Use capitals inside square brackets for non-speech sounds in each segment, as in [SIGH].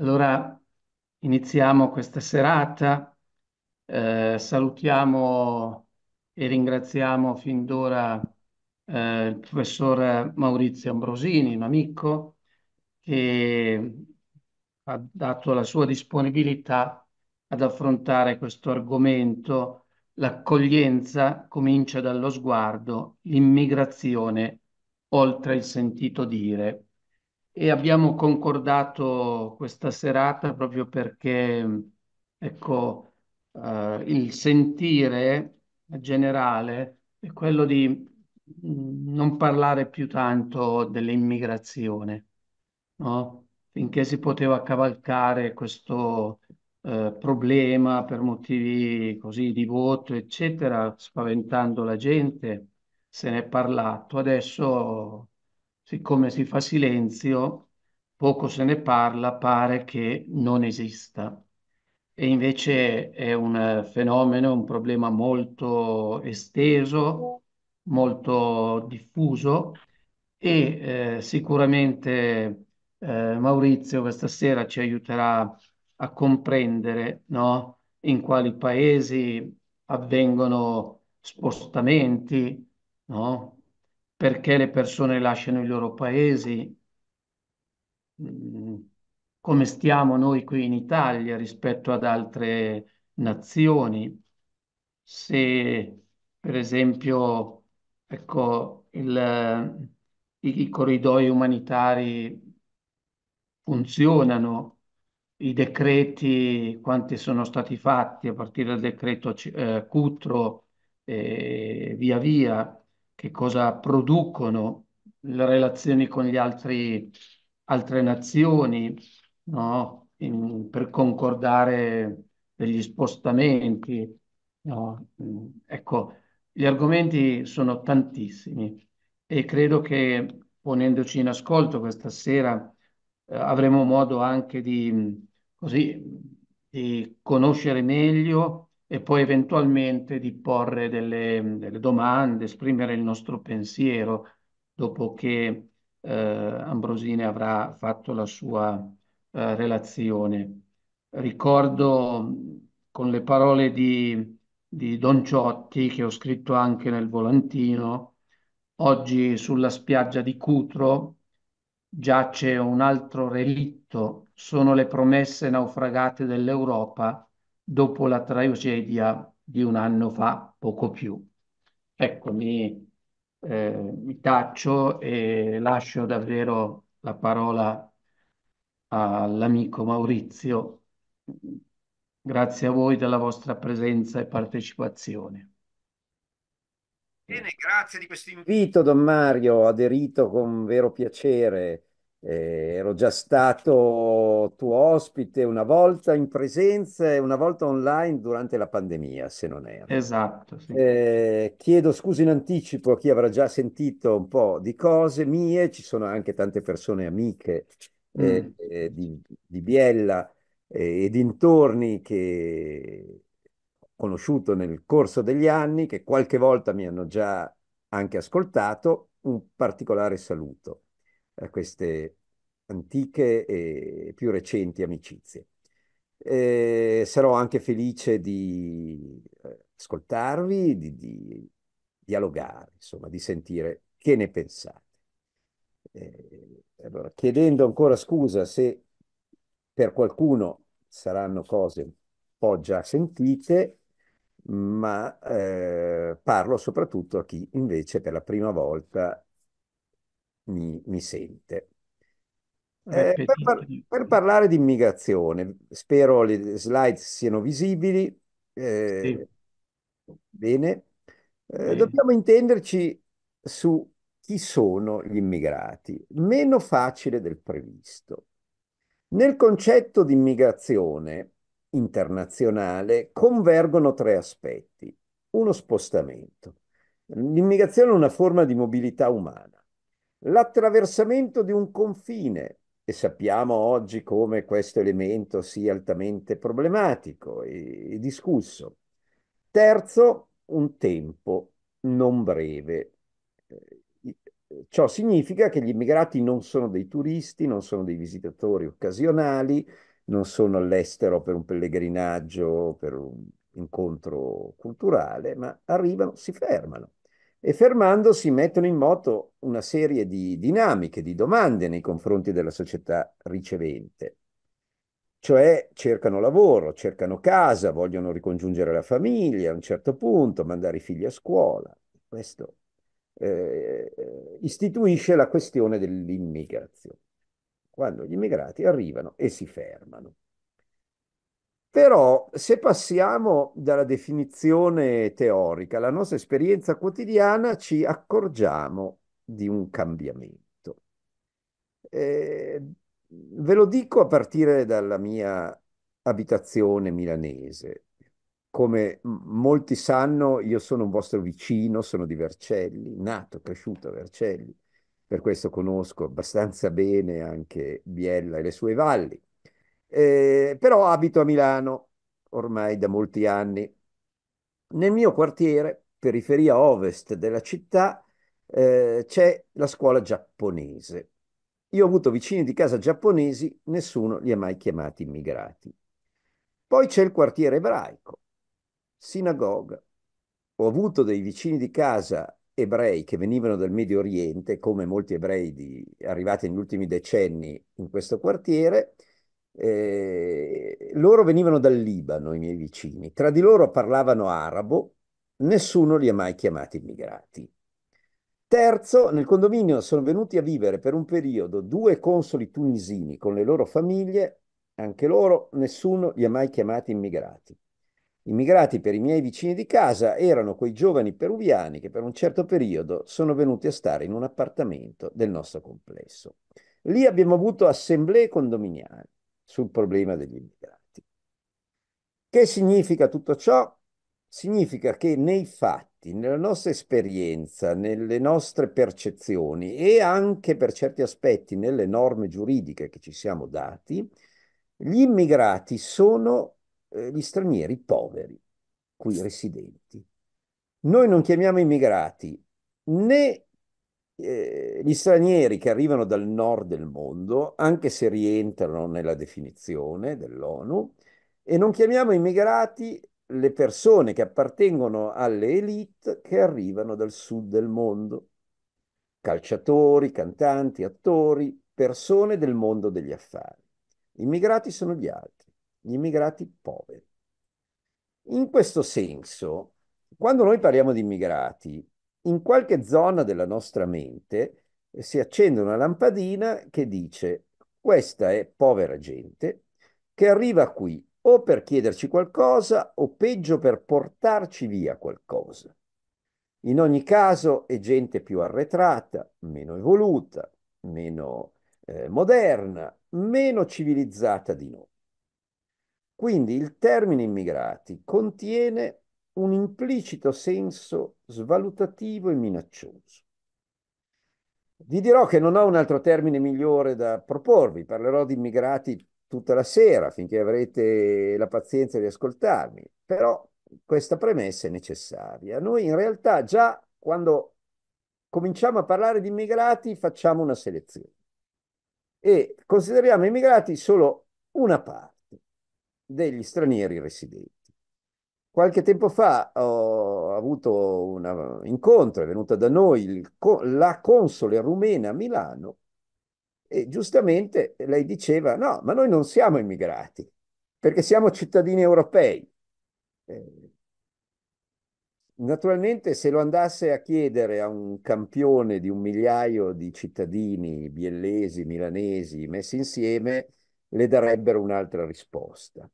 Allora iniziamo questa serata, eh, salutiamo e ringraziamo fin d'ora eh, il professor Maurizio Ambrosini, un amico, che ha dato la sua disponibilità ad affrontare questo argomento. L'accoglienza comincia dallo sguardo, l'immigrazione oltre il sentito dire e abbiamo concordato questa serata proprio perché, ecco, eh, il sentire generale è quello di mm, non parlare più tanto dell'immigrazione, no? Finché si poteva cavalcare questo eh, problema per motivi così di voto, eccetera, spaventando la gente, se ne è parlato. Adesso siccome si fa silenzio, poco se ne parla, pare che non esista. E invece è un eh, fenomeno, un problema molto esteso, molto diffuso e eh, sicuramente eh, Maurizio questa sera ci aiuterà a comprendere no? in quali paesi avvengono spostamenti, no? perché le persone lasciano i loro paesi, mm, come stiamo noi qui in Italia rispetto ad altre nazioni, se per esempio ecco, il, i, i corridoi umanitari funzionano, i decreti, quanti sono stati fatti a partire dal decreto eh, Cutro e eh, via via che cosa producono le relazioni con le altre nazioni, no? In, per concordare degli spostamenti. No? Ecco, gli argomenti sono tantissimi e credo che ponendoci in ascolto questa sera eh, avremo modo anche di, così, di conoscere meglio e poi eventualmente di porre delle, delle domande, esprimere il nostro pensiero dopo che eh, Ambrosini avrà fatto la sua eh, relazione. Ricordo con le parole di, di Don Ciotti, che ho scritto anche nel volantino, oggi sulla spiaggia di Cutro giace un altro relitto, sono le promesse naufragate dell'Europa dopo la tragedia di un anno fa, poco più. Ecco, mi, eh, mi taccio e lascio davvero la parola all'amico Maurizio. Grazie a voi della vostra presenza e partecipazione. Bene, grazie di questo invito, Don Mario, aderito con vero piacere. Eh, ero già stato tuo ospite una volta in presenza e una volta online durante la pandemia, se non erro. Esatto. Sì. Eh, chiedo scusa in anticipo a chi avrà già sentito un po' di cose mie, ci sono anche tante persone amiche eh, mm. Eh, di, di, Biella eh, e dintorni che ho conosciuto nel corso degli anni, che qualche volta mi hanno già anche ascoltato. Un particolare saluto a queste antiche e più recenti amicizie. E sarò anche felice di eh, ascoltarvi, di, di dialogare, insomma, di sentire che ne pensate. Eh, allora, chiedendo ancora scusa se per qualcuno saranno cose un po' già sentite, ma eh, parlo soprattutto a chi invece per la prima volta mi, mi sente. Eh, per, par- eh. per, parlare di immigrazione, spero le slide siano visibili. Eh, sì. Bene. Eh, sì. Dobbiamo intenderci su chi sono gli immigrati. Meno facile del previsto. Nel concetto di immigrazione internazionale convergono tre aspetti. Uno spostamento. L'immigrazione è una forma di mobilità umana l'attraversamento di un confine e sappiamo oggi come questo elemento sia altamente problematico e, discusso. Terzo, un tempo non breve. Eh, ciò significa che gli immigrati non sono dei turisti, non sono dei visitatori occasionali, non sono all'estero per un pellegrinaggio, per un incontro culturale, ma arrivano, si fermano e fermandosi mettono in moto una serie di dinamiche, di domande nei confronti della società ricevente. Cioè cercano lavoro, cercano casa, vogliono ricongiungere la famiglia a un certo punto, mandare i figli a scuola. Questo eh, istituisce la questione dell'immigrazione, quando gli immigrati arrivano e si fermano. Però se passiamo dalla definizione teorica alla nostra esperienza quotidiana, ci accorgiamo di un cambiamento. Eh, ve lo dico a partire dalla mia abitazione milanese. Come molti sanno, io sono un vostro vicino, sono di Vercelli, nato, cresciuto a Vercelli, per questo conosco abbastanza bene anche Biella e le sue valli. Eh, però abito a Milano ormai da molti anni. Nel mio quartiere, periferia ovest della città, eh, c'è la scuola giapponese. Io ho avuto vicini di casa giapponesi, nessuno li ha mai chiamati immigrati. Poi c'è il quartiere ebraico, sinagoga. Ho avuto dei vicini di casa ebrei che venivano dal Medio Oriente, come molti ebrei di, arrivati negli ultimi decenni in questo quartiere, eh, loro venivano dal Libano, i miei vicini, tra di loro parlavano arabo, nessuno li ha mai chiamati immigrati. Terzo, nel condominio sono venuti a vivere per un periodo due consoli tunisini con le loro famiglie, anche loro nessuno li ha mai chiamati immigrati. Immigrati per i miei vicini di casa erano quei giovani peruviani che per un certo periodo sono venuti a stare in un appartamento del nostro complesso. Lì abbiamo avuto assemblee condominiali sul problema degli immigrati. Che significa tutto ciò? Significa che nei fatti, nella nostra esperienza, nelle nostre percezioni e anche per certi aspetti nelle norme giuridiche che ci siamo dati, gli immigrati sono eh, gli stranieri poveri, qui residenti. Noi non chiamiamo immigrati né Ehm, gli stranieri che arrivano dal nord del mondo, anche se rientrano nella definizione dell'ONU, e non chiamiamo immigrati le persone che appartengono alle elite che arrivano dal sud del mondo, calciatori, cantanti, attori, persone del mondo degli affari. Gli immigrati sono gli altri, gli immigrati poveri. In questo senso, quando noi parliamo di immigrati, in qualche zona della nostra mente eh, si accende una lampadina che dice questa è povera gente che arriva qui o per chiederci qualcosa o peggio per portarci via qualcosa. In ogni caso è gente più arretrata, meno evoluta, meno eh, moderna, meno civilizzata di noi. Quindi il termine immigrati contiene un implicito senso svalutativo e minaccioso. Vi dirò che non ho un altro termine migliore da proporvi, parlerò di immigrati tutta la sera finché avrete la pazienza di ascoltarmi, però questa premessa è necessaria. Noi in realtà già quando cominciamo a parlare di immigrati facciamo una selezione e consideriamo immigrati solo una parte degli stranieri residenti. Qualche tempo fa ho avuto un eh, incontro, è venuta da noi il, la console rumena a Milano e giustamente lei diceva no, ma noi non siamo immigrati perché siamo cittadini europei. Eh, naturalmente se lo andasse a chiedere a un campione di un migliaio di cittadini biellesi, milanesi messi insieme, le darebbero un'altra risposta.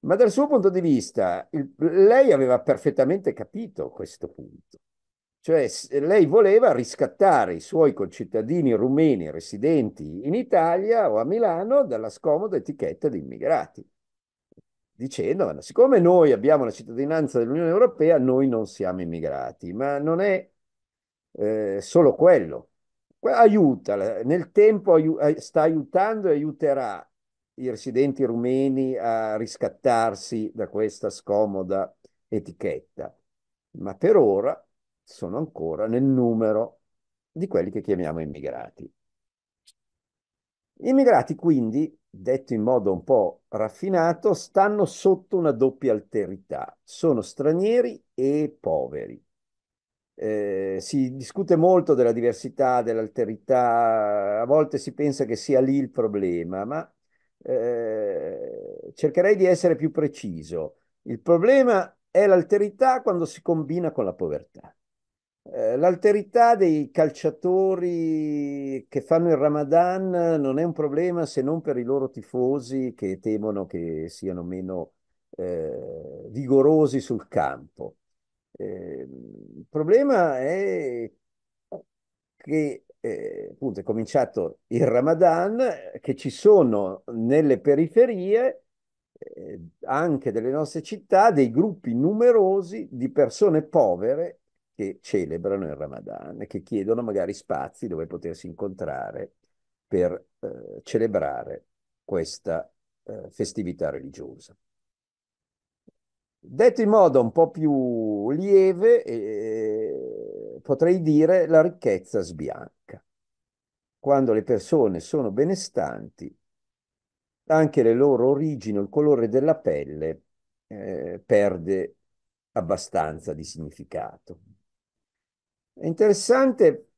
Ma dal suo punto di vista, il, lei aveva perfettamente capito questo punto. Cioè, lei voleva riscattare i suoi concittadini rumeni residenti in Italia o a Milano dalla scomoda etichetta di immigrati, dicendo, siccome noi abbiamo la cittadinanza dell'Unione Europea, noi non siamo immigrati, ma non è eh, solo quello. Aiuta, nel tempo ai- eh, sta aiutando e aiuterà i residenti rumeni a riscattarsi da questa scomoda etichetta, ma per ora sono ancora nel numero di quelli che chiamiamo immigrati. Gli immigrati quindi, detto in modo un po' raffinato, stanno sotto una doppia alterità, sono stranieri e poveri. Eh, si discute molto della diversità, dell'alterità, a volte si pensa che sia lì il problema, ma eh, cercherei di essere più preciso. Il problema è l'alterità quando si combina con la povertà. Eh, l'alterità dei calciatori che fanno il Ramadan non è un problema se non per i loro tifosi che temono che siano meno eh, vigorosi sul campo. Eh, il problema è che eh, appunto è cominciato il Ramadan, che ci sono nelle periferie eh, anche delle nostre città dei gruppi numerosi di persone povere che celebrano il Ramadan, che chiedono magari spazi dove potersi incontrare per eh, celebrare questa eh, festività religiosa. Detto in modo un po' più lieve, eh, potrei dire la ricchezza sbianca. Quando le persone sono benestanti, anche le loro origini, il colore della pelle eh, perde abbastanza di significato. È interessante,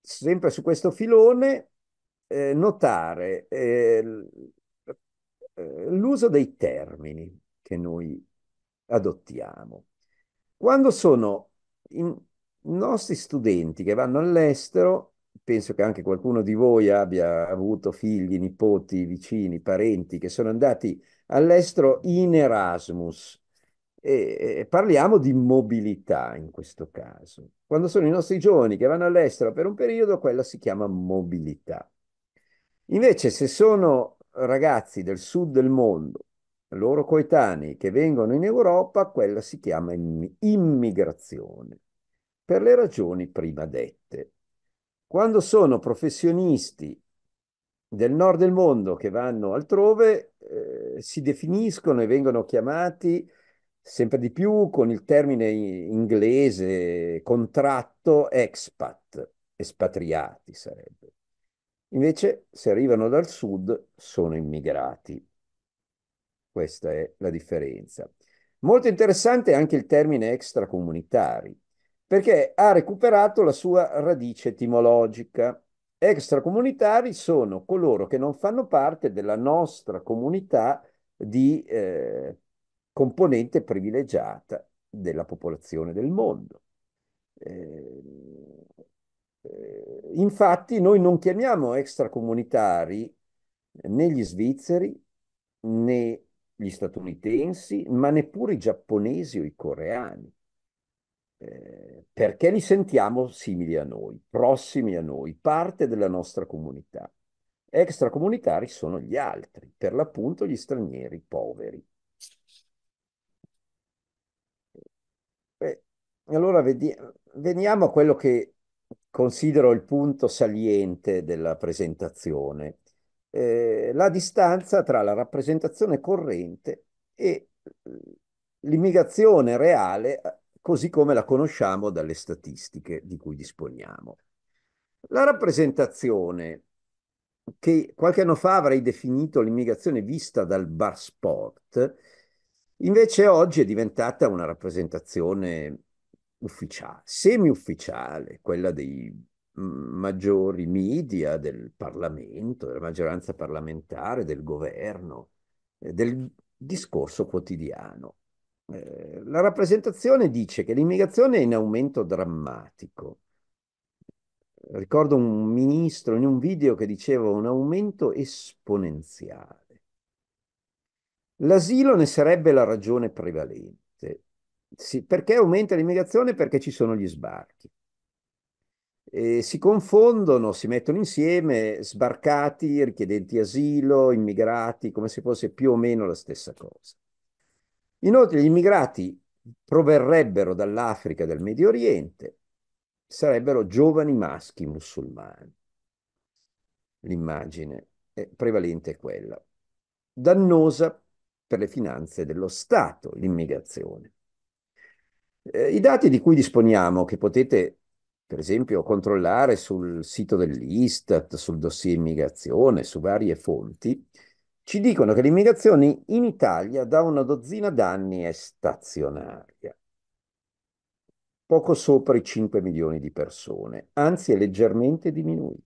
sempre su questo filone, eh, notare eh, eh, l'uso dei termini che noi adottiamo. Quando sono i nostri studenti che vanno all'estero, penso che anche qualcuno di voi abbia avuto figli, nipoti, vicini, parenti che sono andati all'estero in Erasmus. E, parliamo di mobilità in questo caso. Quando sono i nostri giovani che vanno all'estero per un periodo, quella si chiama mobilità. Invece, se sono ragazzi del sud del mondo loro coetanei che vengono in Europa, quella si chiama immigrazione, per le ragioni prima dette. Quando sono professionisti del nord del mondo che vanno altrove, eh, si definiscono e vengono chiamati sempre di più con il termine inglese contratto expat, espatriati sarebbe. Invece, se arrivano dal sud, sono immigrati. Questa è la differenza. Molto interessante anche il termine extracomunitari, perché ha recuperato la sua radice etimologica. Extracomunitari sono coloro che non fanno parte della nostra comunità di eh, componente privilegiata della popolazione del mondo. Eh, eh infatti noi non chiamiamo extracomunitari né gli svizzeri né gli statunitensi, ma neppure i giapponesi o i coreani. Eh, perché li sentiamo simili a noi, prossimi a noi, parte della nostra comunità. Extracomunitari sono gli altri, per l'appunto gli stranieri poveri. Beh, allora vedi- veniamo a quello che considero il punto saliente della presentazione, eh, la distanza tra la rappresentazione corrente e eh, l'immigrazione reale eh, così come la conosciamo dalle statistiche di cui disponiamo. La rappresentazione che qualche anno fa avrei definito l'immigrazione vista dal bar sport, invece oggi è diventata una rappresentazione ufficiale, semi-ufficiale, quella dei maggiori media, del Parlamento, della maggioranza parlamentare, del governo, eh, del discorso quotidiano. Eh, la rappresentazione dice che l'immigrazione è in aumento drammatico. Ricordo un ministro in un video che diceva un aumento esponenziale. L'asilo ne sarebbe la ragione prevalente. Sì, perché aumenta l'immigrazione? Perché ci sono gli sbarchi eh, si confondono, si mettono insieme sbarcati, richiedenti asilo, immigrati, come se fosse più o meno la stessa cosa. Inoltre gli immigrati proverrebbero dall'Africa e dal Medio Oriente, sarebbero giovani maschi musulmani. L'immagine prevalente è quella. Dannosa per le finanze dello Stato l'immigrazione. Eh, I dati di cui disponiamo, che potete per esempio controllare sul sito dell'Istat, sul dossier immigrazione, su varie fonti, ci dicono che l'immigrazione in Italia da una dozzina d'anni è stazionaria, poco sopra i 5 milioni di persone, anzi è leggermente diminuita.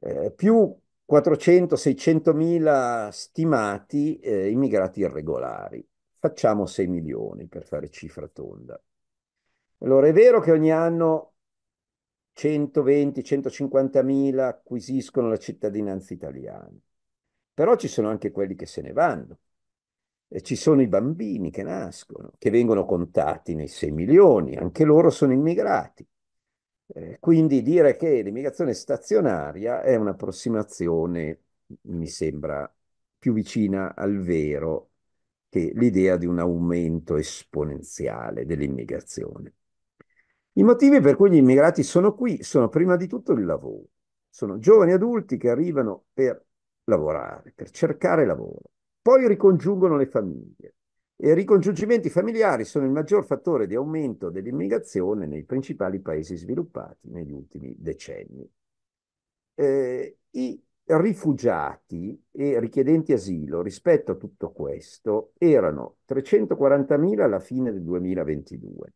Eh, più 400-600 mila stimati eh, immigrati irregolari, facciamo 6 milioni per fare cifra tonda. Allora, è vero che ogni anno 120-150 mila acquisiscono la cittadinanza italiana, però ci sono anche quelli che se ne vanno. E ci sono i bambini che nascono, che vengono contati nei 6 milioni, anche loro sono immigrati. Eh, quindi dire che l'immigrazione stazionaria è un'approssimazione, mi sembra, più vicina al vero che l'idea di un aumento esponenziale dell'immigrazione. I motivi per cui gli immigrati sono qui sono prima di tutto il lavoro. Sono giovani adulti che arrivano per lavorare, per cercare lavoro. Poi ricongiungono le famiglie. E i ricongiungimenti familiari sono il maggior fattore di aumento dell'immigrazione nei principali paesi sviluppati negli ultimi decenni. Eh, I rifugiati e richiedenti asilo rispetto a tutto questo erano 340.000 alla fine del 2022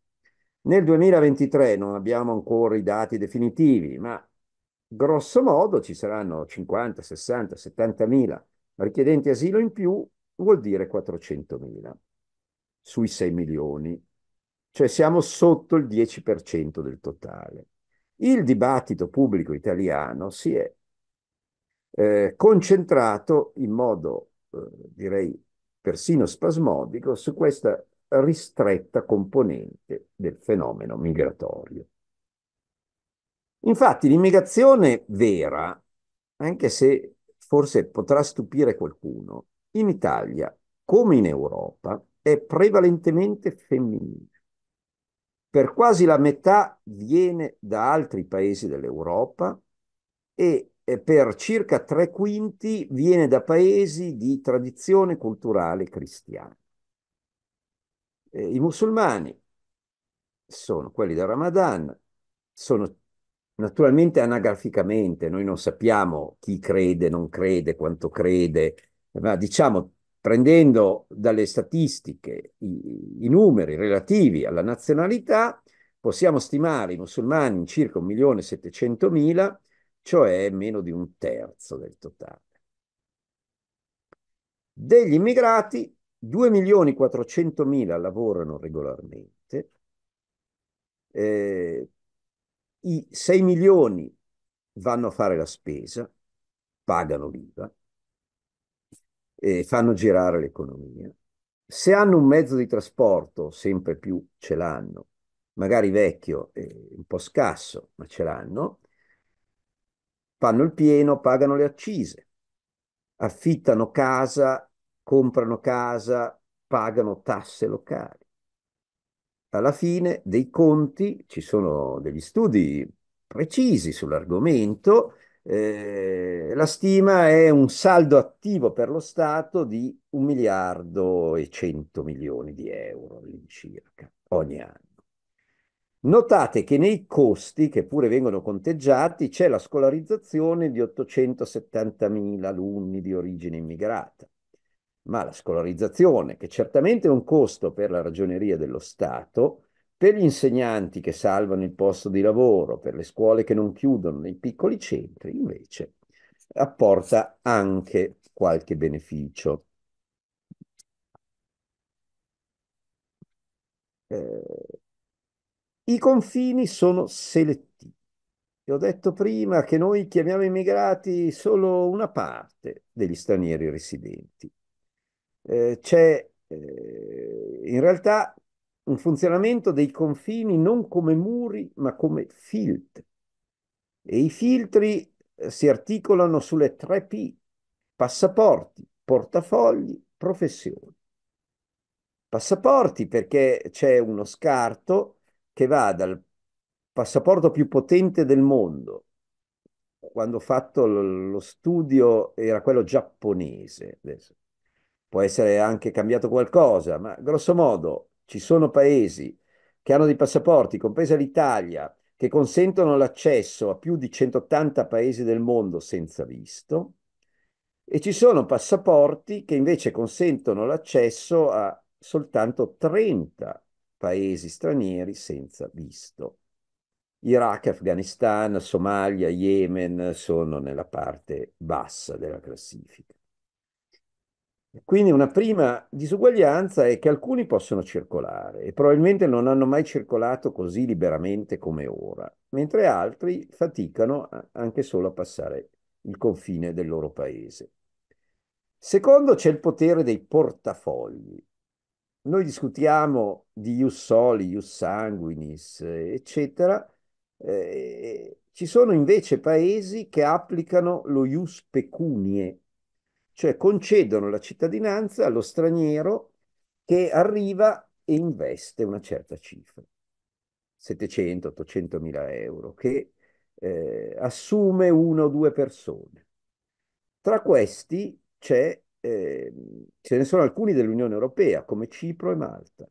nel 2023 non abbiamo ancora i dati definitivi, ma grosso modo ci saranno 50, 60, 70 mila richiedenti asilo in più, vuol dire 400 mila sui 6 milioni, cioè siamo sotto il 10% del totale. Il dibattito pubblico italiano si è eh, concentrato in modo, eh, direi, persino spasmodico su questa ristretta componente del fenomeno migratorio. Infatti l'immigrazione vera, anche se forse potrà stupire qualcuno, in Italia, come in Europa, è prevalentemente femminile. Per quasi la metà viene da altri paesi dell'Europa e per circa tre quinti viene da paesi di tradizione culturale cristiana eh, i musulmani sono quelli del Ramadan, sono naturalmente anagraficamente, noi non sappiamo chi crede, non crede, quanto crede, ma diciamo prendendo dalle statistiche i, i numeri relativi alla nazionalità, possiamo stimare i musulmani in circa 1.700.000, cioè meno di un terzo del totale. Degli immigrati 2 milioni 400 mila lavorano regolarmente, eh, i 6 milioni vanno a fare la spesa, pagano l'IVA, eh, fanno girare l'economia. Se hanno un mezzo di trasporto, sempre più ce l'hanno, magari vecchio e eh, un po' scasso, ma ce l'hanno, fanno il pieno, pagano le accise, affittano casa comprano casa, pagano tasse locali. Alla fine dei conti ci sono degli studi precisi sull'argomento. Eh, la stima è un saldo attivo per lo Stato di un miliardo e 100 milioni di euro all'incirca ogni anno. Notate che nei costi, che pure vengono conteggiati, c'è la scolarizzazione di 870.000 alunni di origine immigrata, ma la scolarizzazione, che certamente è un costo per la ragioneria dello Stato, per gli insegnanti che salvano il posto di lavoro, per le scuole che non chiudono nei piccoli centri, invece, apporta anche qualche beneficio. Eh, I confini sono selettivi. Vi ho detto prima che noi chiamiamo immigrati solo una parte degli stranieri residenti. Eh, c'è eh, in realtà un funzionamento dei confini non come muri, ma come filtri. E i filtri eh, si articolano sulle tre P, passaporti, portafogli, professioni. Passaporti perché c'è uno scarto che va dal passaporto più potente del mondo. Quando ho fatto lo studio era quello giapponese, adesso può essere anche cambiato qualcosa, ma grosso modo ci sono paesi che hanno dei passaporti, compresa l'Italia, che consentono l'accesso a più di 180 paesi del mondo senza visto e ci sono passaporti che invece consentono l'accesso a soltanto 30 paesi stranieri senza visto. Iraq, Afghanistan, Somalia, Yemen sono nella parte bassa della classifica. Quindi una prima disuguaglianza è che alcuni possono circolare e probabilmente non hanno mai circolato così liberamente come ora, mentre altri faticano anche solo a passare il confine del loro paese. Secondo c'è il potere dei portafogli. Noi discutiamo di ius soli, ius sanguinis, eccetera. Eh, ci sono invece paesi che applicano lo ius pecunie, cioè concedono la cittadinanza allo straniero che arriva e investe una certa cifra, 700-800 mila euro, che eh, assume una o due persone. Tra questi c'è, eh, ce ne sono alcuni dell'Unione Europea, come Cipro e Malta.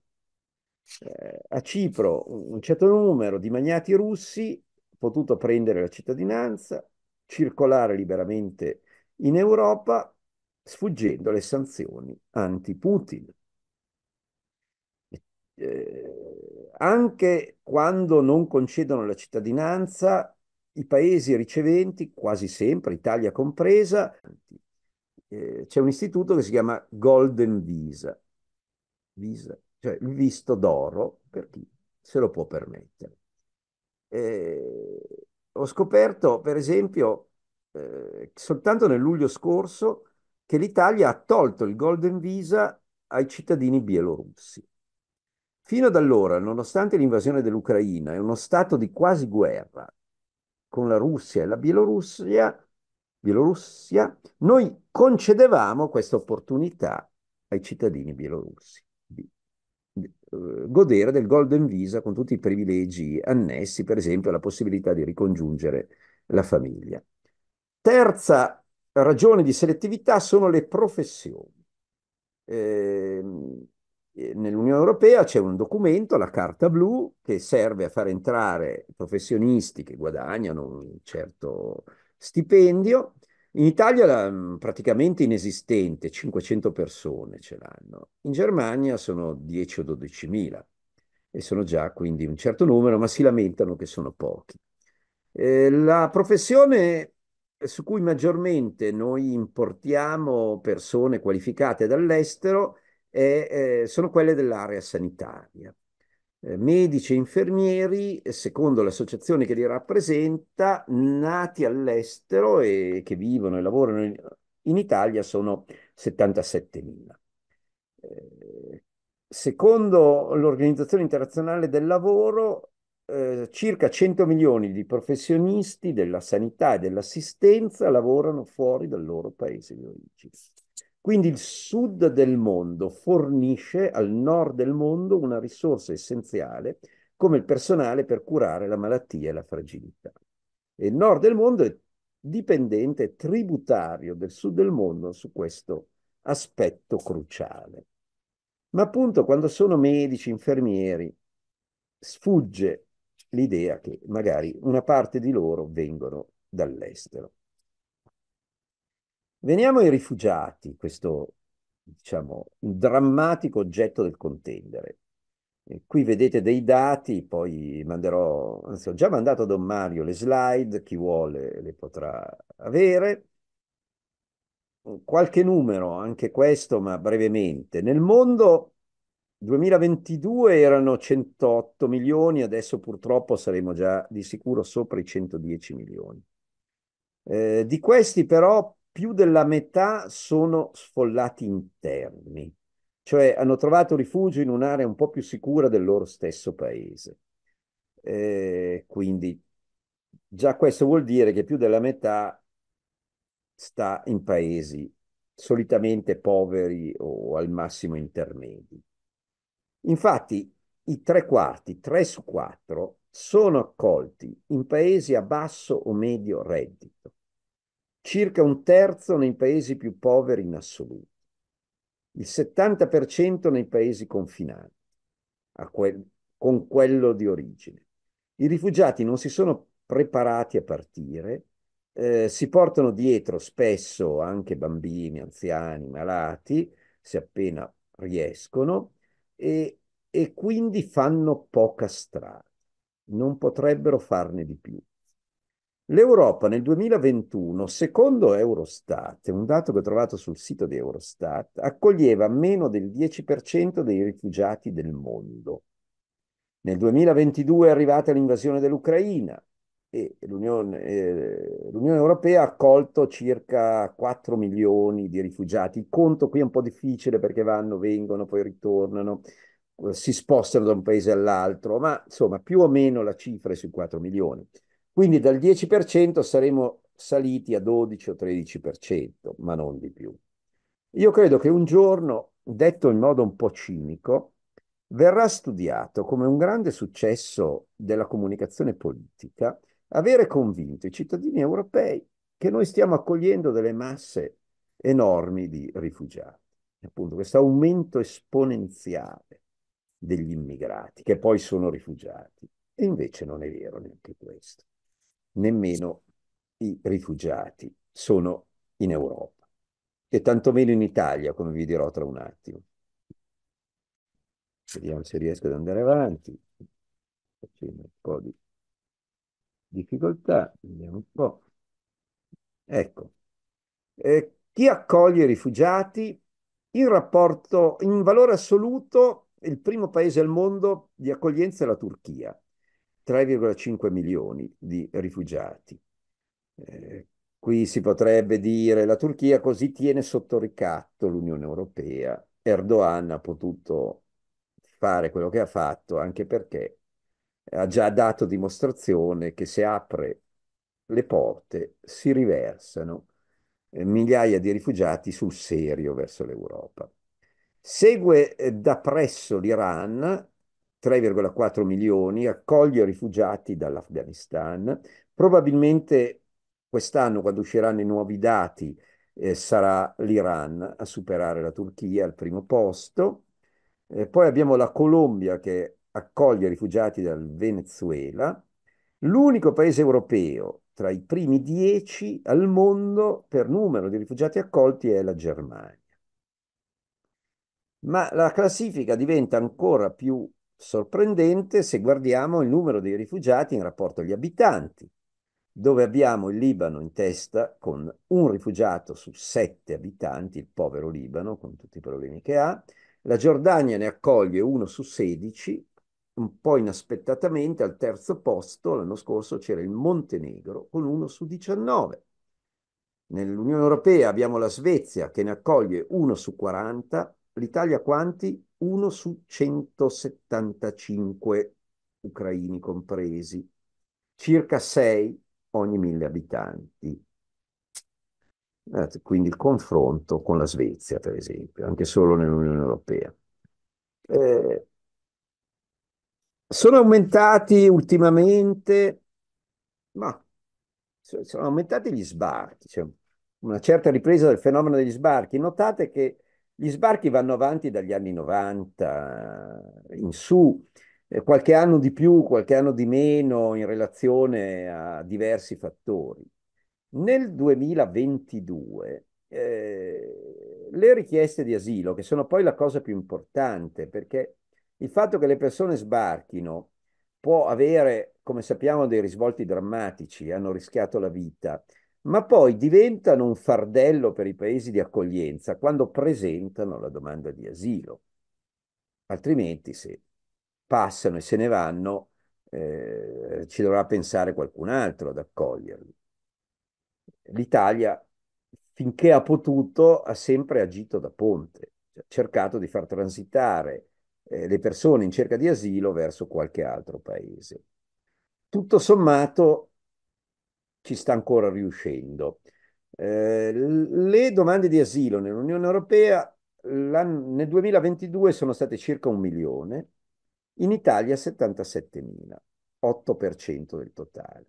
Eh, a Cipro un certo numero di magnati russi ha potuto prendere la cittadinanza, circolare liberamente in Europa sfuggendo alle sanzioni anti-Putin. Eh, anche quando non concedono la cittadinanza, i paesi riceventi, quasi sempre, Italia compresa, eh, c'è un istituto che si chiama Golden Visa, Visa cioè il visto d'oro per chi se lo può permettere. Eh, ho scoperto, per esempio, eh, soltanto nel luglio scorso che l'Italia ha tolto il Golden Visa ai cittadini bielorussi. Fino ad allora, nonostante l'invasione dell'Ucraina e uno stato di quasi guerra con la Russia e la Bielorussia, Bielorussia noi concedevamo questa opportunità ai cittadini bielorussi di, eh, godere del Golden Visa con tutti i privilegi annessi, per esempio la possibilità di ricongiungere la famiglia. Terza ragione di selettività sono le professioni. Eh, Nell'Unione Europea c'è un documento, la Carta Blu, che serve a far entrare professionisti che guadagnano un certo stipendio. In Italia è mm, praticamente inesistente, 500 persone ce l'hanno. In Germania sono 10 o 12 mila e sono già quindi un certo numero, ma si lamentano che sono pochi. Eh, la professione su cui maggiormente noi importiamo persone qualificate dall'estero eh, eh, sono quelle dell'area sanitaria. Eh, medici e infermieri, secondo l'associazione che li rappresenta, nati all'estero e che vivono e lavorano in, in Italia sono 77.000. Eh, secondo l'Organizzazione Internazionale del Lavoro, eh, circa 100 milioni di professionisti della sanità e dell'assistenza lavorano fuori dal loro paese di origine. Quindi il sud del mondo fornisce al nord del mondo una risorsa essenziale come il personale per curare la malattia e la fragilità. E il nord del mondo è dipendente, tributario del sud del mondo su questo aspetto cruciale. Ma appunto quando sono medici, infermieri, sfugge l'idea che magari una parte di loro vengono dall'estero. Veniamo ai rifugiati, questo diciamo drammatico oggetto del contendere. E eh, qui vedete dei dati, poi manderò, anzi ho già mandato a Don Mario le slide, chi vuole le potrà avere. Qualche numero, anche questo, ma brevemente. Nel mondo 2022 erano 108 milioni, adesso purtroppo saremo già di sicuro sopra i 110 milioni. Eh, di questi però più della metà sono sfollati interni, cioè hanno trovato rifugio in un'area un po' più sicura del loro stesso paese. Eh, quindi già questo vuol dire che più della metà sta in paesi solitamente poveri o al massimo intermedi. Infatti i tre quarti, tre su quattro, sono accolti in paesi a basso o medio reddito, circa un terzo nei paesi più poveri in assoluto, il 70% nei paesi confinanti quel, con quello di origine. I rifugiati non si sono preparati a partire, eh, si portano dietro spesso anche bambini, anziani, malati, se appena riescono, e, e quindi fanno poca strada, non potrebbero farne di più. L'Europa nel 2021, secondo Eurostat, un dato che ho trovato sul sito di Eurostat, accoglieva meno del 10% dei rifugiati del mondo. Nel 2022 è arrivata l'invasione dell'Ucraina, e l'Unione, eh, l'Unione, Europea ha accolto circa 4 milioni di rifugiati. Il conto qui è un po' difficile perché vanno, vengono, poi ritornano, si spostano da un paese all'altro, ma insomma più o meno la cifra è sui 4 milioni. Quindi dal 10% saremo saliti a 12 o 13%, ma non di più. Io credo che un giorno, detto in modo un po' cinico, verrà studiato come un grande successo della comunicazione politica avere convinto i cittadini europei che noi stiamo accogliendo delle masse enormi di rifugiati. Appunto, questo aumento esponenziale degli immigrati, che poi sono rifugiati. E invece non è vero neanche questo. Nemmeno i rifugiati sono in Europa, e tantomeno in Italia, come vi dirò tra un attimo. Vediamo se riesco ad andare avanti. Facciamo un po' di difficoltà, vediamo un po'. Ecco, eh, chi accoglie i rifugiati? Il rapporto, in valore assoluto, il primo paese al mondo di accoglienza è la Turchia, 3,5 milioni di rifugiati. Eh, qui si potrebbe dire la Turchia così tiene sotto ricatto l'Unione Europea. Erdogan ha potuto fare quello che ha fatto anche perché ha già dato dimostrazione che se apre le porte si riversano eh, migliaia di rifugiati sul serio verso l'Europa. Segue eh, da presso l'Iran, 3,4 milioni, accoglie rifugiati dall'Afghanistan. Probabilmente quest'anno, quando usciranno i nuovi dati, eh, sarà l'Iran a superare la Turchia al primo posto. Eh, poi abbiamo la Colombia che accoglie rifugiati dal Venezuela, l'unico paese europeo tra i primi dieci al mondo per numero di rifugiati accolti è la Germania. Ma la classifica diventa ancora più sorprendente se guardiamo il numero dei rifugiati in rapporto agli abitanti, dove abbiamo il Libano in testa con un rifugiato su sette abitanti, il povero Libano con tutti i problemi che ha, la Giordania ne accoglie uno su sedici, un po' inaspettatamente al terzo posto l'anno scorso c'era il Montenegro con 1 su 19. Nell'Unione Europea abbiamo la Svezia che ne accoglie 1 su 40, l'Italia quanti? 1 su 175 ucraini compresi, circa 6 ogni 1000 abitanti. Eh, quindi il confronto con la Svezia, per esempio, anche solo nell'Unione Europea. Eh, sono aumentati ultimamente, ma sono aumentati gli sbarchi, cioè una certa ripresa del fenomeno degli sbarchi. Notate che gli sbarchi vanno avanti dagli anni 90 in su, eh, qualche anno di più, qualche anno di meno in relazione a diversi fattori. Nel 2022 eh, le richieste di asilo, che sono poi la cosa più importante, perché il fatto che le persone sbarchino può avere, come sappiamo, dei risvolti drammatici, hanno rischiato la vita, ma poi diventano un fardello per i paesi di accoglienza quando presentano la domanda di asilo. Altrimenti, se passano e se ne vanno, eh, ci dovrà pensare qualcun altro ad accoglierli. L'Italia, finché ha potuto, ha sempre agito da ponte, ha cioè cercato di far transitare eh, le persone in cerca di asilo verso qualche altro paese. Tutto sommato ci sta ancora riuscendo. Eh, le domande di asilo nell'Unione Europea nel 2022 sono state circa un milione, in Italia 77 mila, 8% del totale.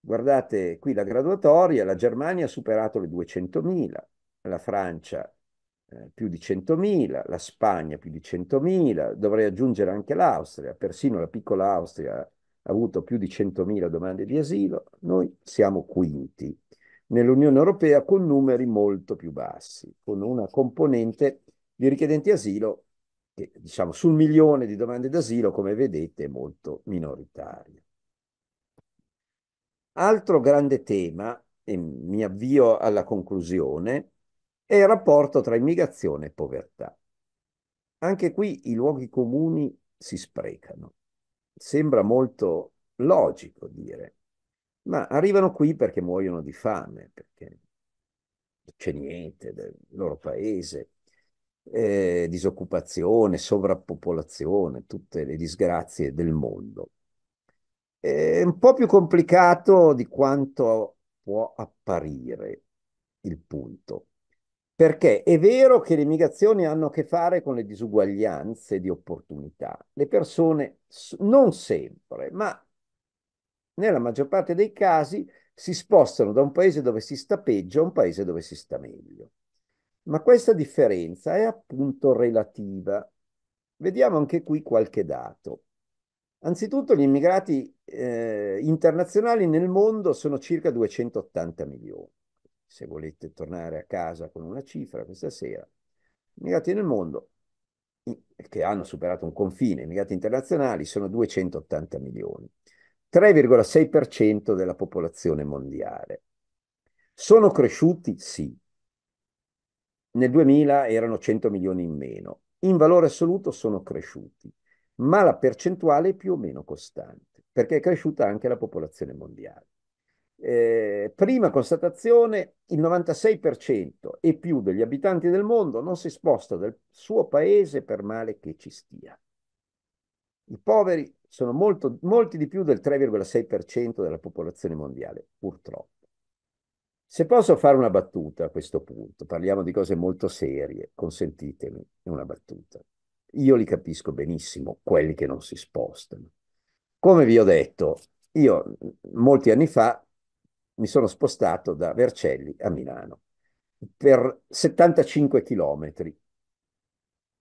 Guardate qui la graduatoria, la Germania ha superato le 200 mila, la Francia eh, più di 100.000, la Spagna più di 100.000, dovrei aggiungere anche l'Austria, persino la piccola Austria ha avuto più di 100.000 domande di asilo, noi siamo quinti nell'Unione Europea con numeri molto più bassi, con una componente di richiedenti asilo che diciamo sul milione di domande d'asilo, come vedete, è molto minoritaria. Altro grande tema, e mi avvio alla conclusione, e il rapporto tra immigrazione e povertà. Anche qui i luoghi comuni si sprecano. Sembra molto logico dire, ma arrivano qui perché muoiono di fame, perché c'è niente del loro paese, eh, disoccupazione, sovrappopolazione, tutte le disgrazie del mondo. È un po' più complicato di quanto può apparire il punto. Perché è vero che le migrazioni hanno a che fare con le disuguaglianze di opportunità. Le persone, non sempre, ma nella maggior parte dei casi, si spostano da un paese dove si sta peggio a un paese dove si sta meglio. Ma questa differenza è appunto relativa. Vediamo anche qui qualche dato. Anzitutto gli immigrati eh, internazionali nel mondo sono circa 280 milioni se volete tornare a casa con una cifra questa sera, immigrati nel mondo che hanno superato un confine, immigrati internazionali, sono 280 milioni, 3,6% della popolazione mondiale. Sono cresciuti? Sì. Nel 2000 erano 100 milioni in meno. In valore assoluto sono cresciuti, ma la percentuale è più o meno costante, perché è cresciuta anche la popolazione mondiale. Eh, prima constatazione, il 96% e più degli abitanti del mondo non si sposta dal suo paese per male che ci stia. I poveri sono molto, molti di più del 3,6% della popolazione mondiale, purtroppo. Se posso fare una battuta a questo punto, parliamo di cose molto serie, consentitemi una battuta. Io li capisco benissimo, quelli che non si spostano. Come vi ho detto, io molti anni fa mi sono spostato da Vercelli a Milano per 75 chilometri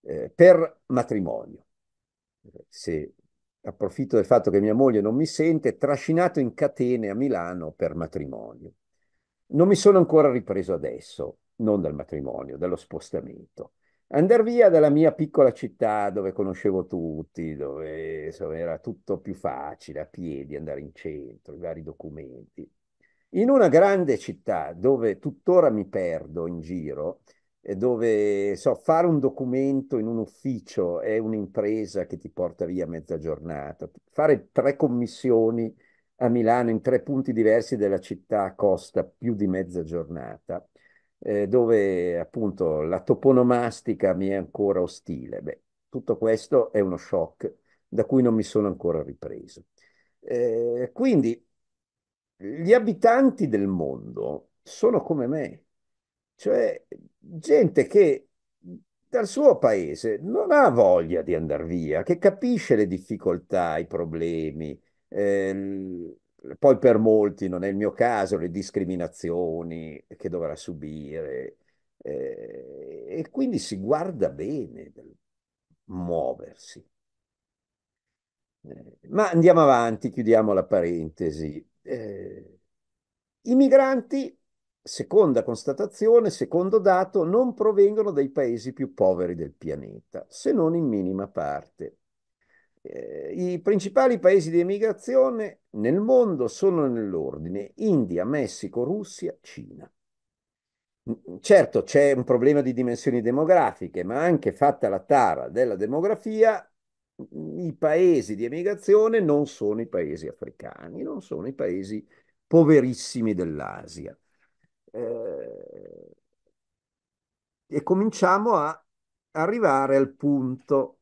eh, per matrimonio. Se approfitto del fatto che mia moglie non mi sente, trascinato in catene a Milano per matrimonio. Non mi sono ancora ripreso adesso, non dal matrimonio, dallo spostamento. Andar via dalla mia piccola città dove conoscevo tutti, dove insomma, era tutto più facile, a piedi, andare in centro, i vari documenti. In una grande città dove tuttora mi perdo in giro, eh, dove so, fare un documento in un ufficio è un'impresa che ti porta via mezza giornata, fare tre commissioni a Milano in tre punti diversi della città costa più di mezza giornata, eh, dove appunto la toponomastica mi è ancora ostile. Beh, tutto questo è uno shock da cui non mi sono ancora ripreso. Eh, quindi gli abitanti del mondo sono come me, cioè gente che dal suo paese non ha voglia di andare via, che capisce le difficoltà, i problemi, eh, poi per molti, non è il mio caso, le discriminazioni che dovrà subire eh, e quindi si guarda bene del muoversi. Eh, ma andiamo avanti, chiudiamo la parentesi. Eh, I migranti, seconda constatazione, secondo dato, non provengono dai paesi più poveri del pianeta, se non in minima parte. Eh, I principali paesi di emigrazione nel mondo sono nell'ordine India, Messico, Russia, Cina. Certo, c'è un problema di dimensioni demografiche, ma anche fatta la tara della demografia, i paesi di emigrazione non sono i paesi africani, non sono i paesi poverissimi dell'Asia. Eh, e cominciamo a arrivare al punto,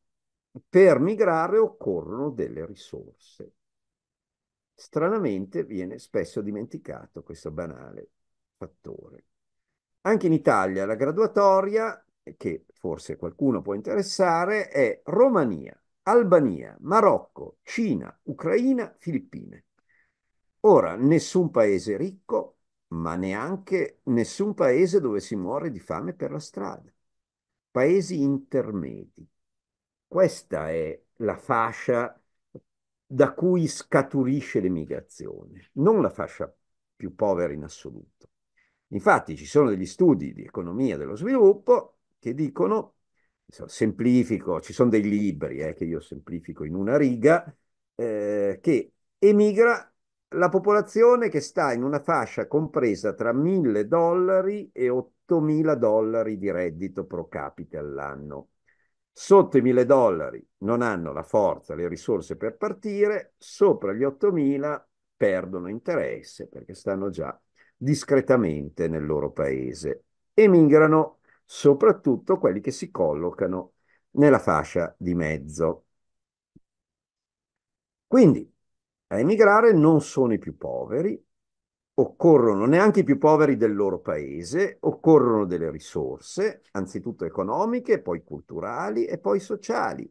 per migrare occorrono delle risorse. Stranamente viene spesso dimenticato questo banale fattore. Anche in Italia la graduatoria, che forse qualcuno può interessare, è Romania, Albania, Marocco, Cina, Ucraina, Filippine. Ora, nessun paese ricco, ma neanche nessun paese dove si muore di fame per la strada. Paesi intermedi. Questa è la fascia da cui scaturisce l'emigrazione, non la fascia più povera in assoluto. Infatti ci sono degli studi di economia dello sviluppo che dicono semplifico, ci sono dei libri eh, che io semplifico in una riga, eh, che emigra la popolazione che sta in una fascia compresa tra 1000 dollari e 8000 dollari di reddito pro capite all'anno. Sotto i 1000 dollari non hanno la forza, le risorse per partire, sopra gli 8000 perdono interesse perché stanno già discretamente nel loro paese. Emigrano soprattutto quelli che si collocano nella fascia di mezzo. Quindi a emigrare non sono i più poveri, occorrono neanche i più poveri del loro paese, occorrono delle risorse, anzitutto economiche, poi culturali e poi sociali.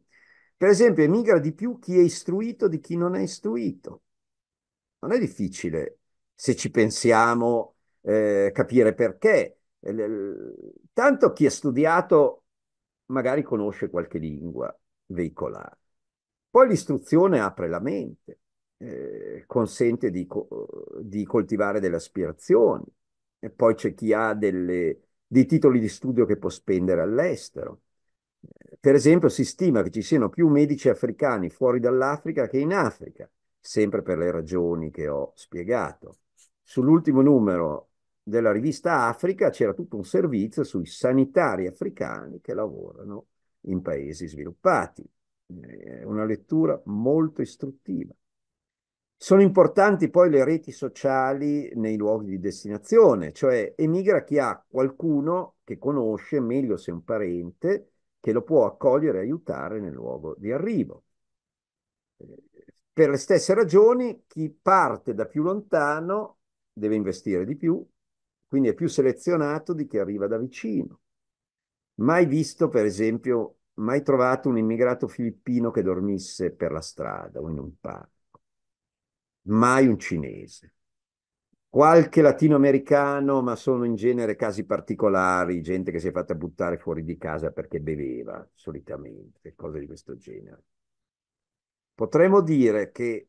Per esempio, emigra di più chi è istruito di chi non è istruito. Non è difficile, se ci pensiamo, eh, capire perché. Eh, tanto chi ha studiato magari conosce qualche lingua veicolare. Poi l'istruzione apre la mente, eh, consente di, di, coltivare delle aspirazioni. E poi c'è chi ha delle, dei titoli di studio che può spendere all'estero. Eh, per esempio, si stima che ci siano più medici africani fuori dall'Africa che in Africa, sempre per le ragioni che ho spiegato. Sull'ultimo numero della rivista Africa c'era tutto un servizio sui sanitari africani che lavorano in paesi sviluppati. Eh, una lettura molto istruttiva. Sono importanti poi le reti sociali nei luoghi di destinazione, cioè emigra chi ha qualcuno che conosce, meglio se un parente, che lo può accogliere e aiutare nel luogo di arrivo. Eh, per le stesse ragioni, chi parte da più lontano deve investire di più, quindi è più selezionato di chi arriva da vicino. Mai visto, per esempio, mai trovato un immigrato filippino che dormisse per la strada o in un parco, mai un cinese. Qualche latinoamericano, ma sono in genere casi particolari, gente che si è fatta buttare fuori di casa perché beveva solitamente, cose di questo genere. Potremmo dire che,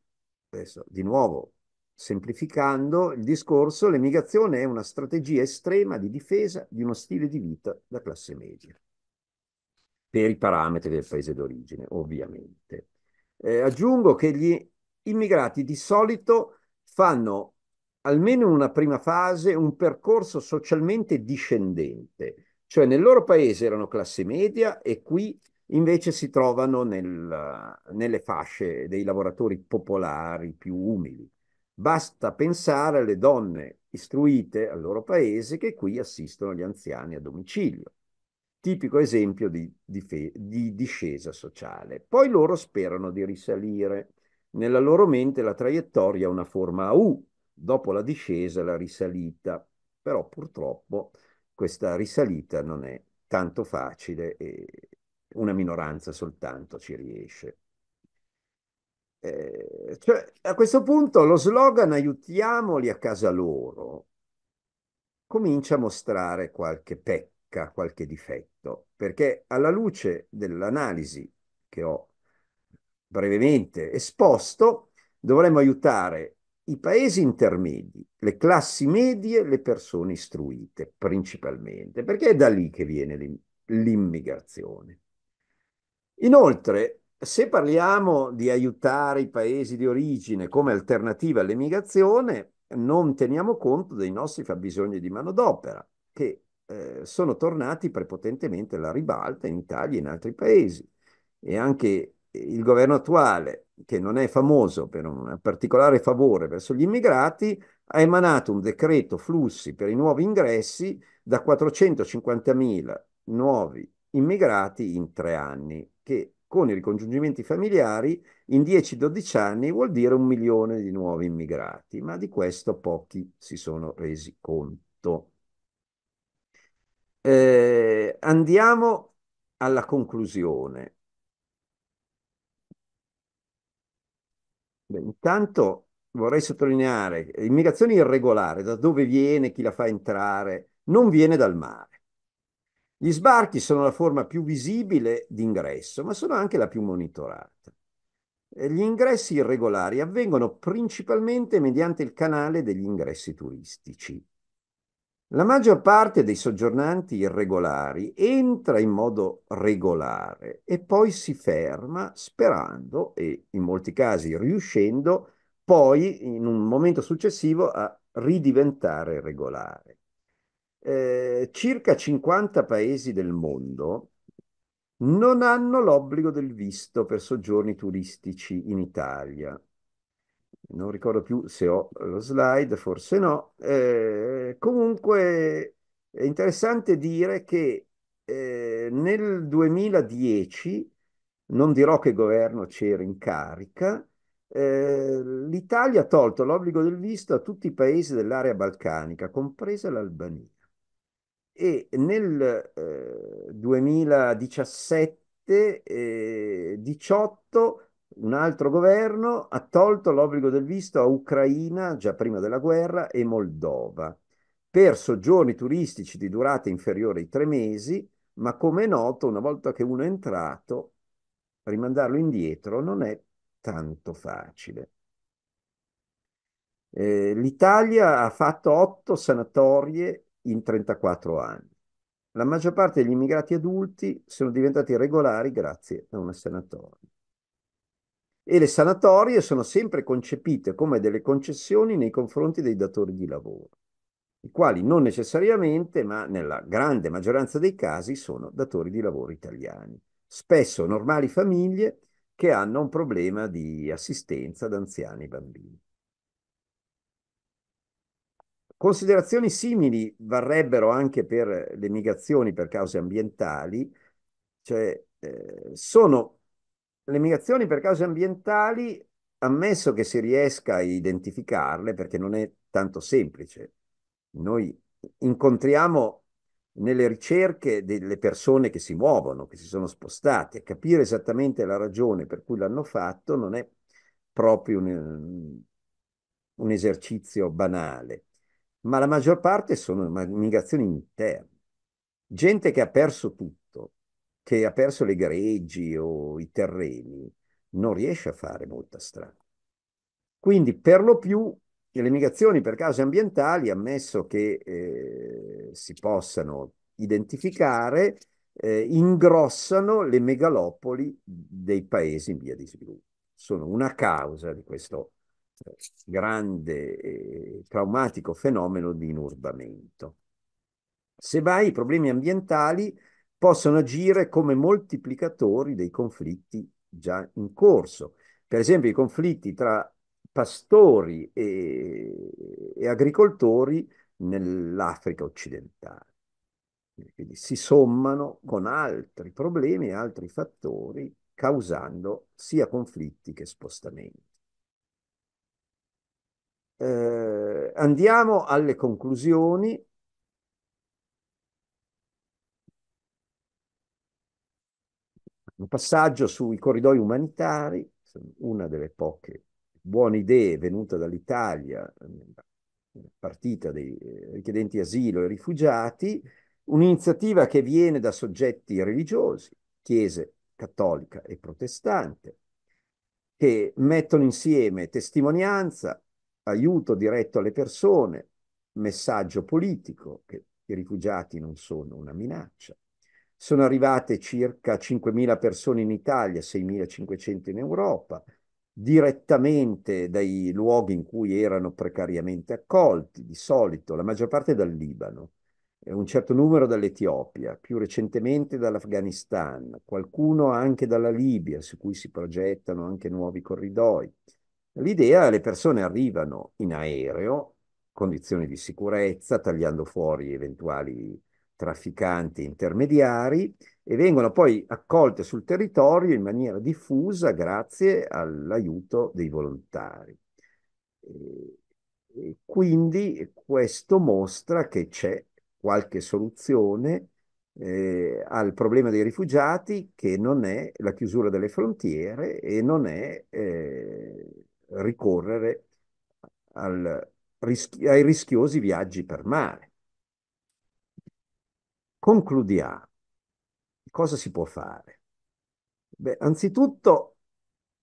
adesso di nuovo Semplificando il discorso, l'emigrazione è una strategia estrema di difesa di uno stile di vita da classe media, per i parametri del paese d'origine, ovviamente. Eh, aggiungo che gli immigrati di solito fanno, almeno in una prima fase, un percorso socialmente discendente, cioè nel loro paese erano classe media e qui invece si trovano nel, nelle fasce dei lavoratori popolari più umili Basta pensare alle donne istruite al loro paese che qui assistono gli anziani a domicilio. Tipico esempio di, di, di discesa sociale. Poi loro sperano di risalire. Nella loro mente la traiettoria ha una forma a U, dopo la discesa la risalita. Però purtroppo questa risalita non è tanto facile e una minoranza soltanto ci riesce. Eh, cioè, a questo punto lo slogan aiutiamoli a casa loro comincia a mostrare qualche pecca, qualche difetto, perché alla luce dell'analisi che ho brevemente esposto, dovremmo aiutare i paesi intermedi, le classi medie, le persone istruite principalmente, perché è da lì che viene l'immigrazione. Inoltre, se parliamo di aiutare i paesi di origine come alternativa all'emigrazione, non teniamo conto dei nostri fabbisogni di manodopera, che eh, sono tornati prepotentemente alla ribalta in Italia e in altri paesi. E anche il governo attuale, che non è famoso per un particolare favore verso gli immigrati, ha emanato un decreto flussi per i nuovi ingressi da 450.000 nuovi immigrati in tre anni, che con i ricongiungimenti familiari in 10-12 anni vuol dire un milione di nuovi immigrati, ma di questo pochi si sono resi conto. Eh, andiamo alla conclusione. Beh, intanto vorrei sottolineare, l'immigrazione irregolare, da dove viene, chi la fa entrare, non viene dal mare gli sbarchi sono la forma più visibile di ingresso, ma sono anche la più monitorata. Eh, gli ingressi irregolari avvengono principalmente mediante il canale degli ingressi turistici. La maggior parte dei soggiornanti irregolari entra in modo regolare e poi si ferma sperando e in molti casi riuscendo poi in un momento successivo a ridiventare regolare. Eh, circa 50 paesi del mondo non hanno l'obbligo del visto per soggiorni turistici in Italia. Non ricordo più se ho lo slide, forse no. Eh, comunque è interessante dire che eh, nel 2010, non dirò che governo c'era in carica, eh, l'Italia ha tolto l'obbligo del visto a tutti i paesi dell'area balcanica, compresa l'Albania e nel eh, 2017, eh, 18, un altro governo ha tolto l'obbligo del visto a Ucraina, già prima della guerra, e Moldova, per soggiorni turistici di durata inferiore ai tre mesi, ma come è noto, una volta che uno è entrato, rimandarlo indietro non è tanto facile. Eh, L'Italia ha fatto otto sanatorie in 34 anni. La maggior parte degli immigrati adulti sono diventati regolari grazie a una sanatoria. E le sanatorie sono sempre concepite come delle concessioni nei confronti dei datori di lavoro, i quali non necessariamente, ma nella grande maggioranza dei casi, sono datori di lavoro italiani, spesso normali famiglie che hanno un problema di assistenza ad anziani e bambini. Considerazioni simili varrebbero anche per le migrazioni per cause ambientali, cioè eh, sono le migrazioni per cause ambientali, ammesso che si riesca a identificarle, perché non è tanto semplice. Noi incontriamo nelle ricerche delle persone che si muovono, che si sono spostate, capire esattamente la ragione per cui l'hanno fatto non è proprio un, un esercizio banale ma la maggior parte sono migrazioni interne. Gente che ha perso tutto, che ha perso le greggi o i terreni, non riesce a fare molta strada. Quindi per lo più le migrazioni per cause ambientali, ammesso che eh, si possano identificare, eh, ingrossano le megalopoli dei paesi in via di sviluppo. Sono una causa di questo grande e traumatico fenomeno di inurbamento. Se Semmai i problemi ambientali possono agire come moltiplicatori dei conflitti già in corso. Per esempio i conflitti tra pastori e, e agricoltori nell'Africa occidentale. Quindi si sommano con altri problemi e altri fattori causando sia conflitti che spostamenti eh, andiamo alle conclusioni. Un passaggio sui corridoi umanitari, una delle poche buone idee venuta dall'Italia, eh, partita dei richiedenti asilo e rifugiati, un'iniziativa che viene da soggetti religiosi, chiese cattolica e protestante, che mettono insieme testimonianza, aiuto diretto alle persone, messaggio politico, che i rifugiati non sono una minaccia. Sono arrivate circa 5.000 persone in Italia, 6.500 in Europa, direttamente dai luoghi in cui erano precariamente accolti, di solito la maggior parte dal Libano, un certo numero dall'Etiopia, più recentemente dall'Afghanistan, qualcuno anche dalla Libia, su cui si progettano anche nuovi corridoi. L'idea è che le persone arrivano in aereo, condizioni di sicurezza, tagliando fuori eventuali trafficanti intermediari e vengono poi accolte sul territorio in maniera diffusa grazie all'aiuto dei volontari. e quindi questo mostra che c'è qualche soluzione eh, al problema dei rifugiati che non è la chiusura delle frontiere e non è eh, ricorrere al, ai rischiosi viaggi per mare. Concludiamo. Cosa si può fare? Beh, anzitutto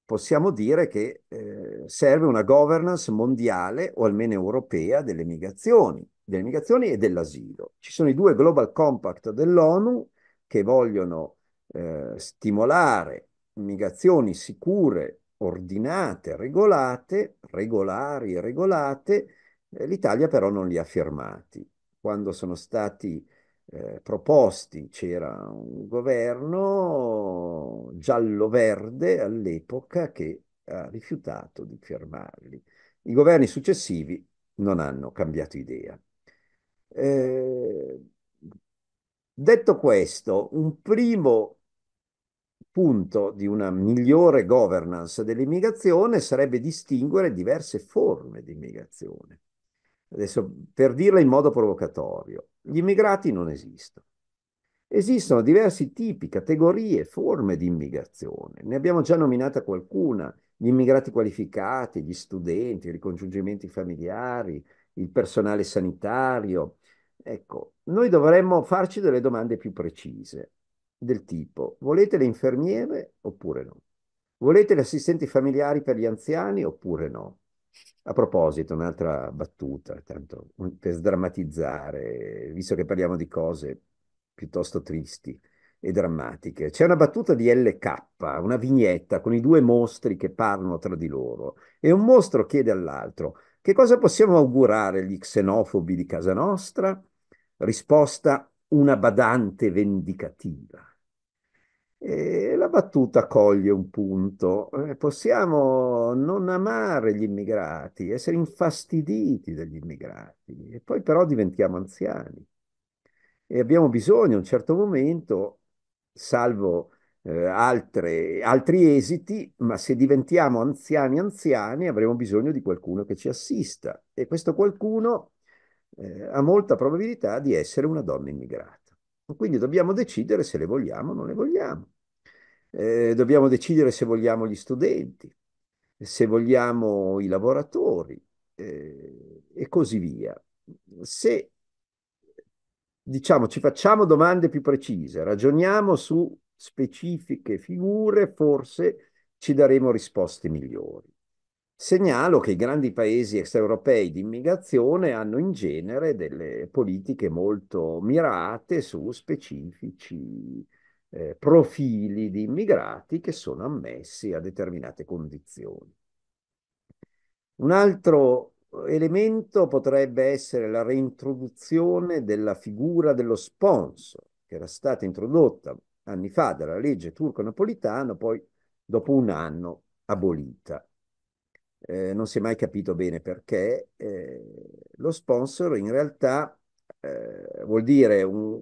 possiamo dire che eh, serve una governance mondiale o almeno europea delle migrazioni, delle migrazioni e dell'asilo. Ci sono i due Global Compact dell'ONU che vogliono eh, stimolare migrazioni sicure ordinate, regolate, regolari, e regolate, eh, l'Italia però non li ha firmati. Quando sono stati eh, proposti c'era un governo giallo-verde all'epoca che ha rifiutato di firmarli. I governi successivi non hanno cambiato idea. Eh, detto questo, un primo punto di una migliore governance dell'immigrazione sarebbe distinguere diverse forme di immigrazione. Adesso, per dirla in modo provocatorio, gli immigrati non esistono. Esistono diversi tipi, categorie, forme di immigrazione. Ne abbiamo già nominata qualcuna, gli immigrati qualificati, gli studenti, i ricongiungimenti familiari, il personale sanitario. Ecco, noi dovremmo farci delle domande più precise del tipo volete le infermiere oppure no? Volete gli assistenti familiari per gli anziani oppure no? A proposito, un'altra battuta, tanto per sdrammatizzare, visto che parliamo di cose piuttosto tristi e drammatiche, c'è una battuta di LK, una vignetta con i due mostri che parlano tra di loro e un mostro chiede all'altro che cosa possiamo augurare agli xenofobi di casa nostra? Risposta una badante vendicativa la battuta coglie un punto. Eh, possiamo non amare gli immigrati, essere infastiditi dagli immigrati, e poi però diventiamo anziani. E abbiamo bisogno a un certo momento, salvo eh, altre, altri esiti, ma se diventiamo anziani anziani avremo bisogno di qualcuno che ci assista. E questo qualcuno eh, ha molta probabilità di essere una donna immigrata. Quindi dobbiamo decidere se le vogliamo o non le vogliamo eh, dobbiamo decidere se vogliamo gli studenti, se vogliamo i lavoratori eh, e così via. Se diciamo ci facciamo domande più precise, ragioniamo su specifiche figure, forse ci daremo risposte migliori. Segnalo che i grandi paesi extraeuropei di immigrazione hanno in genere delle politiche molto mirate su specifici eh, profili di immigrati che sono ammessi a determinate condizioni. Un altro elemento potrebbe essere la reintroduzione della figura dello sponsor, che era stata introdotta anni fa dalla legge turco-napolitana, poi dopo un anno abolita. Eh, non si è mai capito bene perché eh, lo sponsor in realtà eh, vuol dire un,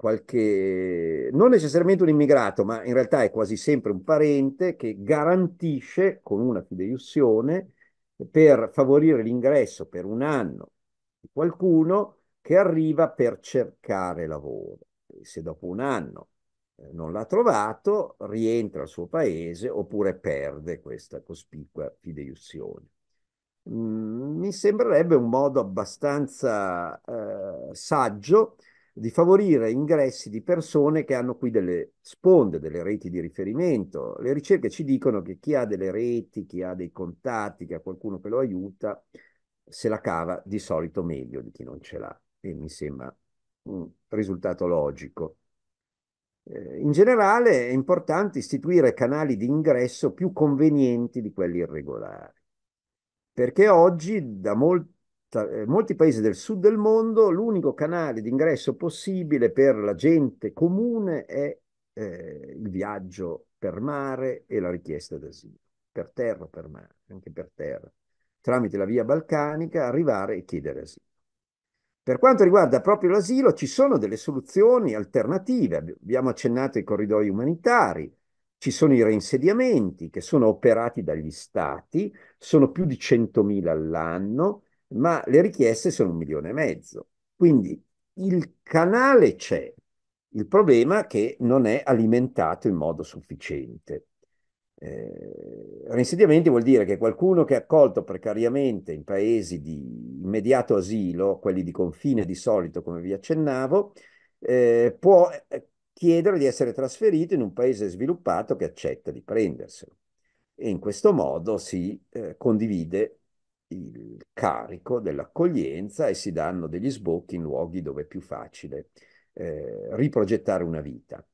qualche, non necessariamente un immigrato, ma in realtà è quasi sempre un parente che garantisce con una fideiussione per favorire l'ingresso per un anno di qualcuno che arriva per cercare lavoro. se dopo un anno eh, non l'ha trovato, rientra al suo paese oppure perde questa cospicua fideiussione. Mm, mi sembrerebbe un modo abbastanza eh, saggio di favorire ingressi di persone che hanno qui delle sponde, delle reti di riferimento. Le ricerche ci dicono che chi ha delle reti, chi ha dei contatti, chi ha qualcuno che lo aiuta, se la cava di solito meglio di chi non ce l'ha. E mi sembra un risultato logico. Eh, in generale è importante istituire canali di ingresso più convenienti di quelli irregolari, perché oggi da molti eh, molti paesi del sud del mondo l'unico canale d'ingresso possibile per la gente comune è eh, il viaggio per mare e la richiesta d'asilo, per terra, per mare, anche per terra, tramite la via balcanica arrivare e chiedere asilo. Per quanto riguarda proprio l'asilo, ci sono delle soluzioni alternative, abbiamo accennato i corridoi umanitari, ci sono i reinsediamenti che sono operati dagli stati, sono più di 100.000 all'anno, ma le richieste sono un milione e mezzo. Quindi il canale c'è, il problema è che non è alimentato in modo sufficiente. Eh, reinsediamenti vuol dire che qualcuno che è accolto precariamente in paesi di immediato asilo, quelli di confine di solito, come vi accennavo, eh, può eh, chiedere di essere trasferito in un paese sviluppato che accetta di prenderselo. E in questo modo si eh, condivide il carico dell'accoglienza e si danno degli sbocchi in luoghi dove è più facile eh, riprogettare una vita.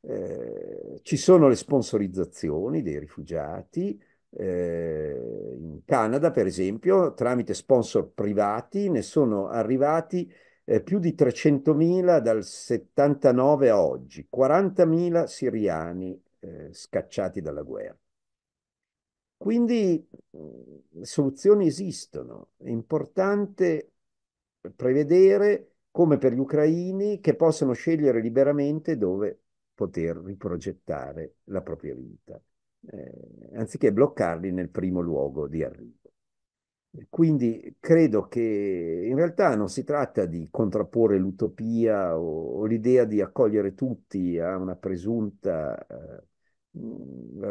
Eh, ci sono le sponsorizzazioni dei rifugiati. Eh, in Canada, per esempio, tramite sponsor privati ne sono arrivati eh, più di 300.000 dal 79 a oggi, 40.000 siriani eh, scacciati dalla guerra. Quindi mhmm, soluzioni esistono, è importante prevedere come per gli ucraini che possono scegliere liberamente dove poter riprogettare la propria vita, eh, anziché bloccarli nel primo luogo di arrivo. Quindi credo che in realtà non si tratta di contrapporre l'utopia o, o l'idea di accogliere tutti a una presunta... Eh, Mm,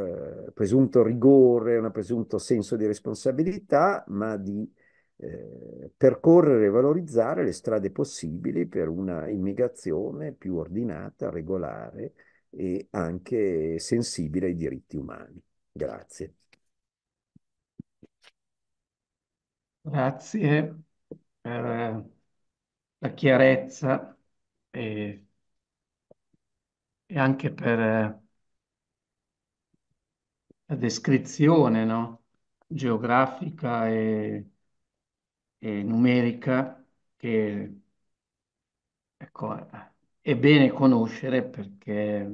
eh, presunto rigore, un presunto senso di responsabilità, ma di eh, percorrere e valorizzare le strade possibili per una immigrazione più ordinata, regolare e anche sensibile ai diritti umani. Grazie. Grazie per eh, la chiarezza e, e anche per descrizione, no? Geografica e, e numerica che ecco, è bene conoscere perché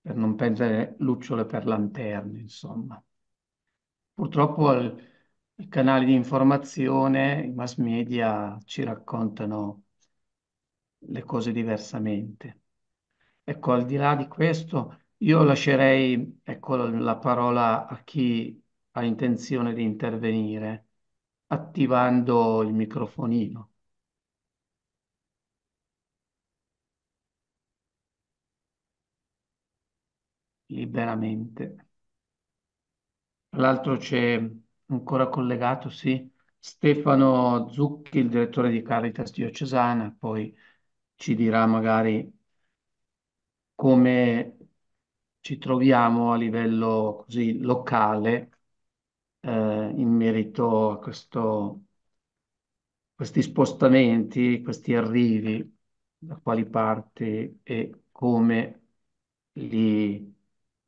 per non prendere lucciole per lanterne, insomma. Purtroppo il, i canali di informazione, i mass media ci raccontano le cose diversamente. Ecco, al di là di questo, io lascerei, ecco, la parola a chi ha intenzione di intervenire, attivando il microfonino. liberamente. L'altro c'è ancora collegato, sì, Stefano Zucchi, il direttore di Caritas Diocesana, poi ci dirà magari come ci troviamo a livello così locale eh, in merito a questo, questi spostamenti, questi arrivi, da quali parti e come li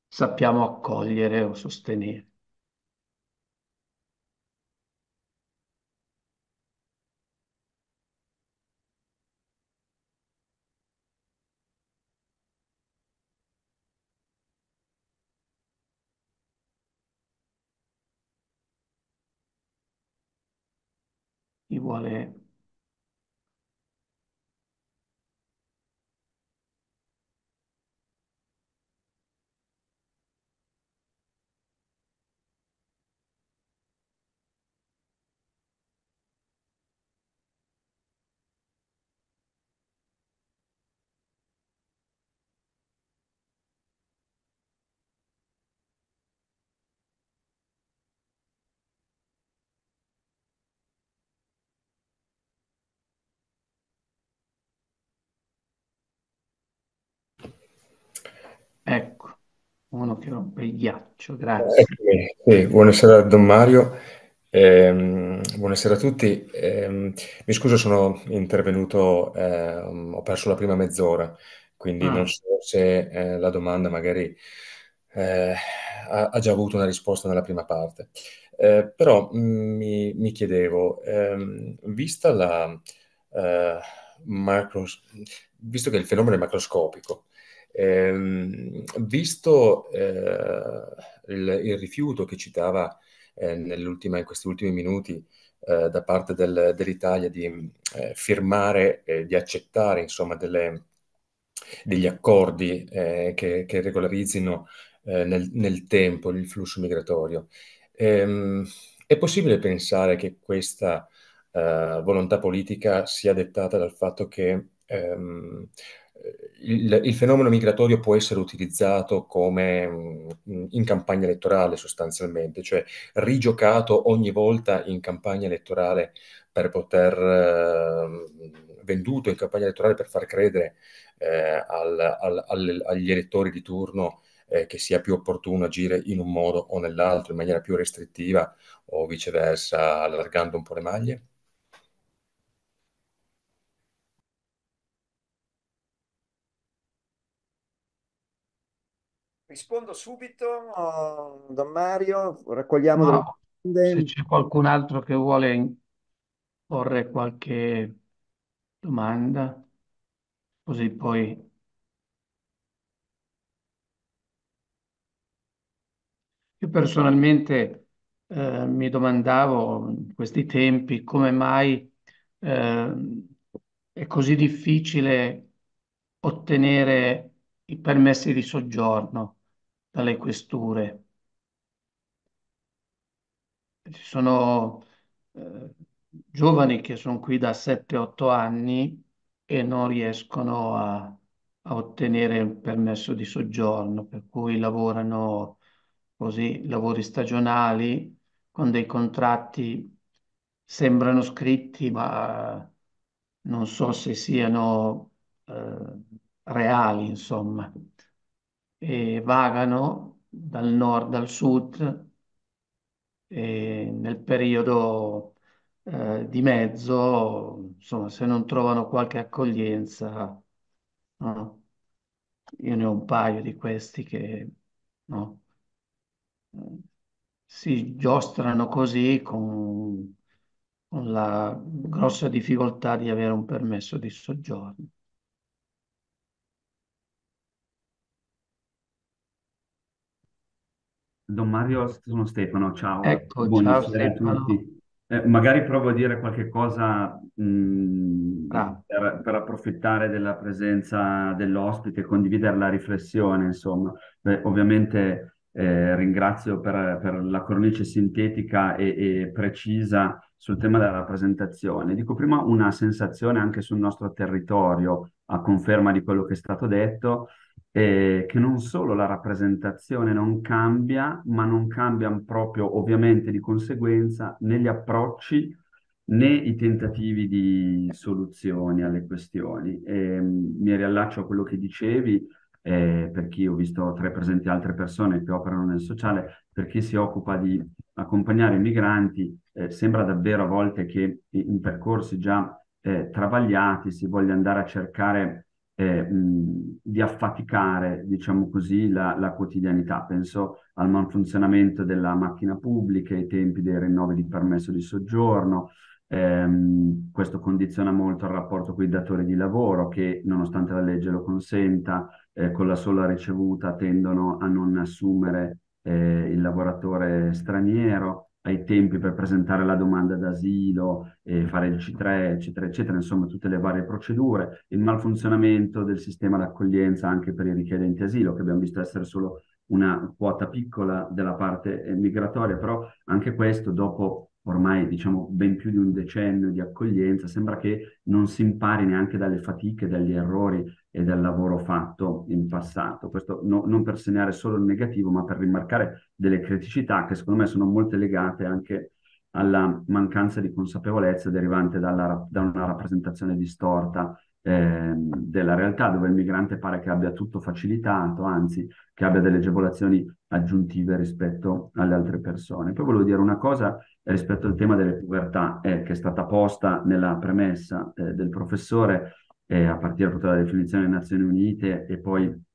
sappiamo accogliere o sostenere. Vale. Ecco, uno che rompe il ghiaccio, grazie. Eh, sì, buonasera Don Mario, eh, buonasera a tutti. Eh, mi scuso, sono intervenuto, ehm, ho perso la prima mezz'ora, quindi ah. non so se eh, la domanda magari eh, ha, ha, già avuto una risposta nella prima parte. Eh, però mm, mi, mi chiedevo, ehm, vista la... Macros- visto che il fenomeno è macroscopico, eh, visto eh, il, il, rifiuto che citava eh, in questi ultimi minuti eh, da parte del, dell'Italia di eh, firmare, eh, di accettare insomma, delle, degli accordi eh, che, che, regolarizzino nel, nel, tempo il flusso migratorio, ehm, è possibile pensare che questa volontà politica sia dettata dal fatto che ehm, il, il, fenomeno migratorio può essere utilizzato come mh, mm, in campagna elettorale sostanzialmente, cioè rigiocato ogni volta in campagna elettorale per poter, eh, venduto in campagna elettorale per far credere eh, al, al, al, agli elettori di turno eh, che sia più opportuno agire in un modo o nell'altro, in maniera più restrittiva o viceversa, allargando un po' le maglie? rispondo subito, eh, Don Mario, raccogliamo no, delle... se c'è qualcun altro che vuole porre qualche domanda, così poi... Io personalmente eh, mi domandavo in questi tempi come mai eh, è così difficile ottenere i permessi di soggiorno dalle questure. Ci sono eh, giovani che sono qui da 7-8 anni e non riescono a, a ottenere il permesso di soggiorno, per cui lavorano così, lavori stagionali con dei contratti sembrano scritti, ma non so se siano eh, reali, insomma e vagano dal nord al sud e nel periodo eh, di mezzo, insomma, se non trovano qualche accoglienza, no? Io ne ho un paio di questi che no? si giostrano così con, con la grossa difficoltà di avere un permesso di soggiorno. Don Mario, sono Stefano, ciao. Eh, ecco, ciao Buonasera a Stefano. tutti. Eh, magari provo a dire qualche cosa mh, mm, ah. per, per approfittare della presenza dell'ospite e condividere la riflessione, insomma. Beh, ovviamente eh, ringrazio per, per, la cornice sintetica e, e, precisa sul tema della rappresentazione. Dico prima una sensazione anche sul nostro territorio, a conferma di quello che è stato detto, eh, che non solo la rappresentazione non cambia, ma non cambiano proprio ovviamente di conseguenza né gli approcci né i tentativi di soluzioni alle questioni. E, mm, mi riallaccio a quello che dicevi, eh, per chi ho visto tre presenti altre persone che operano nel sociale, per chi si occupa di accompagnare i migranti, eh, sembra davvero a volte che in percorsi già eh, travagliati si voglia andare a cercare eh, mh, di affaticare, diciamo così, la, la, quotidianità. Penso al malfunzionamento della macchina pubblica, ai tempi dei rinnovi di permesso di soggiorno. Ehm, questo condiziona molto il rapporto con i datori di lavoro che, nonostante la legge lo consenta, eh, con la sola ricevuta tendono a non assumere eh, il lavoratore straniero ai tempi per presentare la domanda d'asilo, eh, fare il C3, eccetera, eccetera, insomma tutte le varie procedure, il malfunzionamento del sistema d'accoglienza anche per i richiedenti asilo, che abbiamo visto essere solo una quota piccola della parte eh, migratoria, però anche questo dopo ormai diciamo ben più di un decennio di accoglienza, sembra che non si impari neanche dalle fatiche, dagli errori, e del lavoro fatto in passato. Questo no, non per segnare solo il negativo, ma per rimarcare delle criticità che secondo me sono molto legate anche alla mancanza di consapevolezza derivante dalla, da una rappresentazione distorta eh, della realtà, dove il migrante pare che abbia tutto facilitato, anzi che abbia delle agevolazioni aggiuntive rispetto alle altre persone. Poi volevo dire una cosa rispetto al tema delle povertà, eh, che è stata posta nella premessa eh, del professore eh, a partire proprio dalla definizione delle Nazioni Unite e poi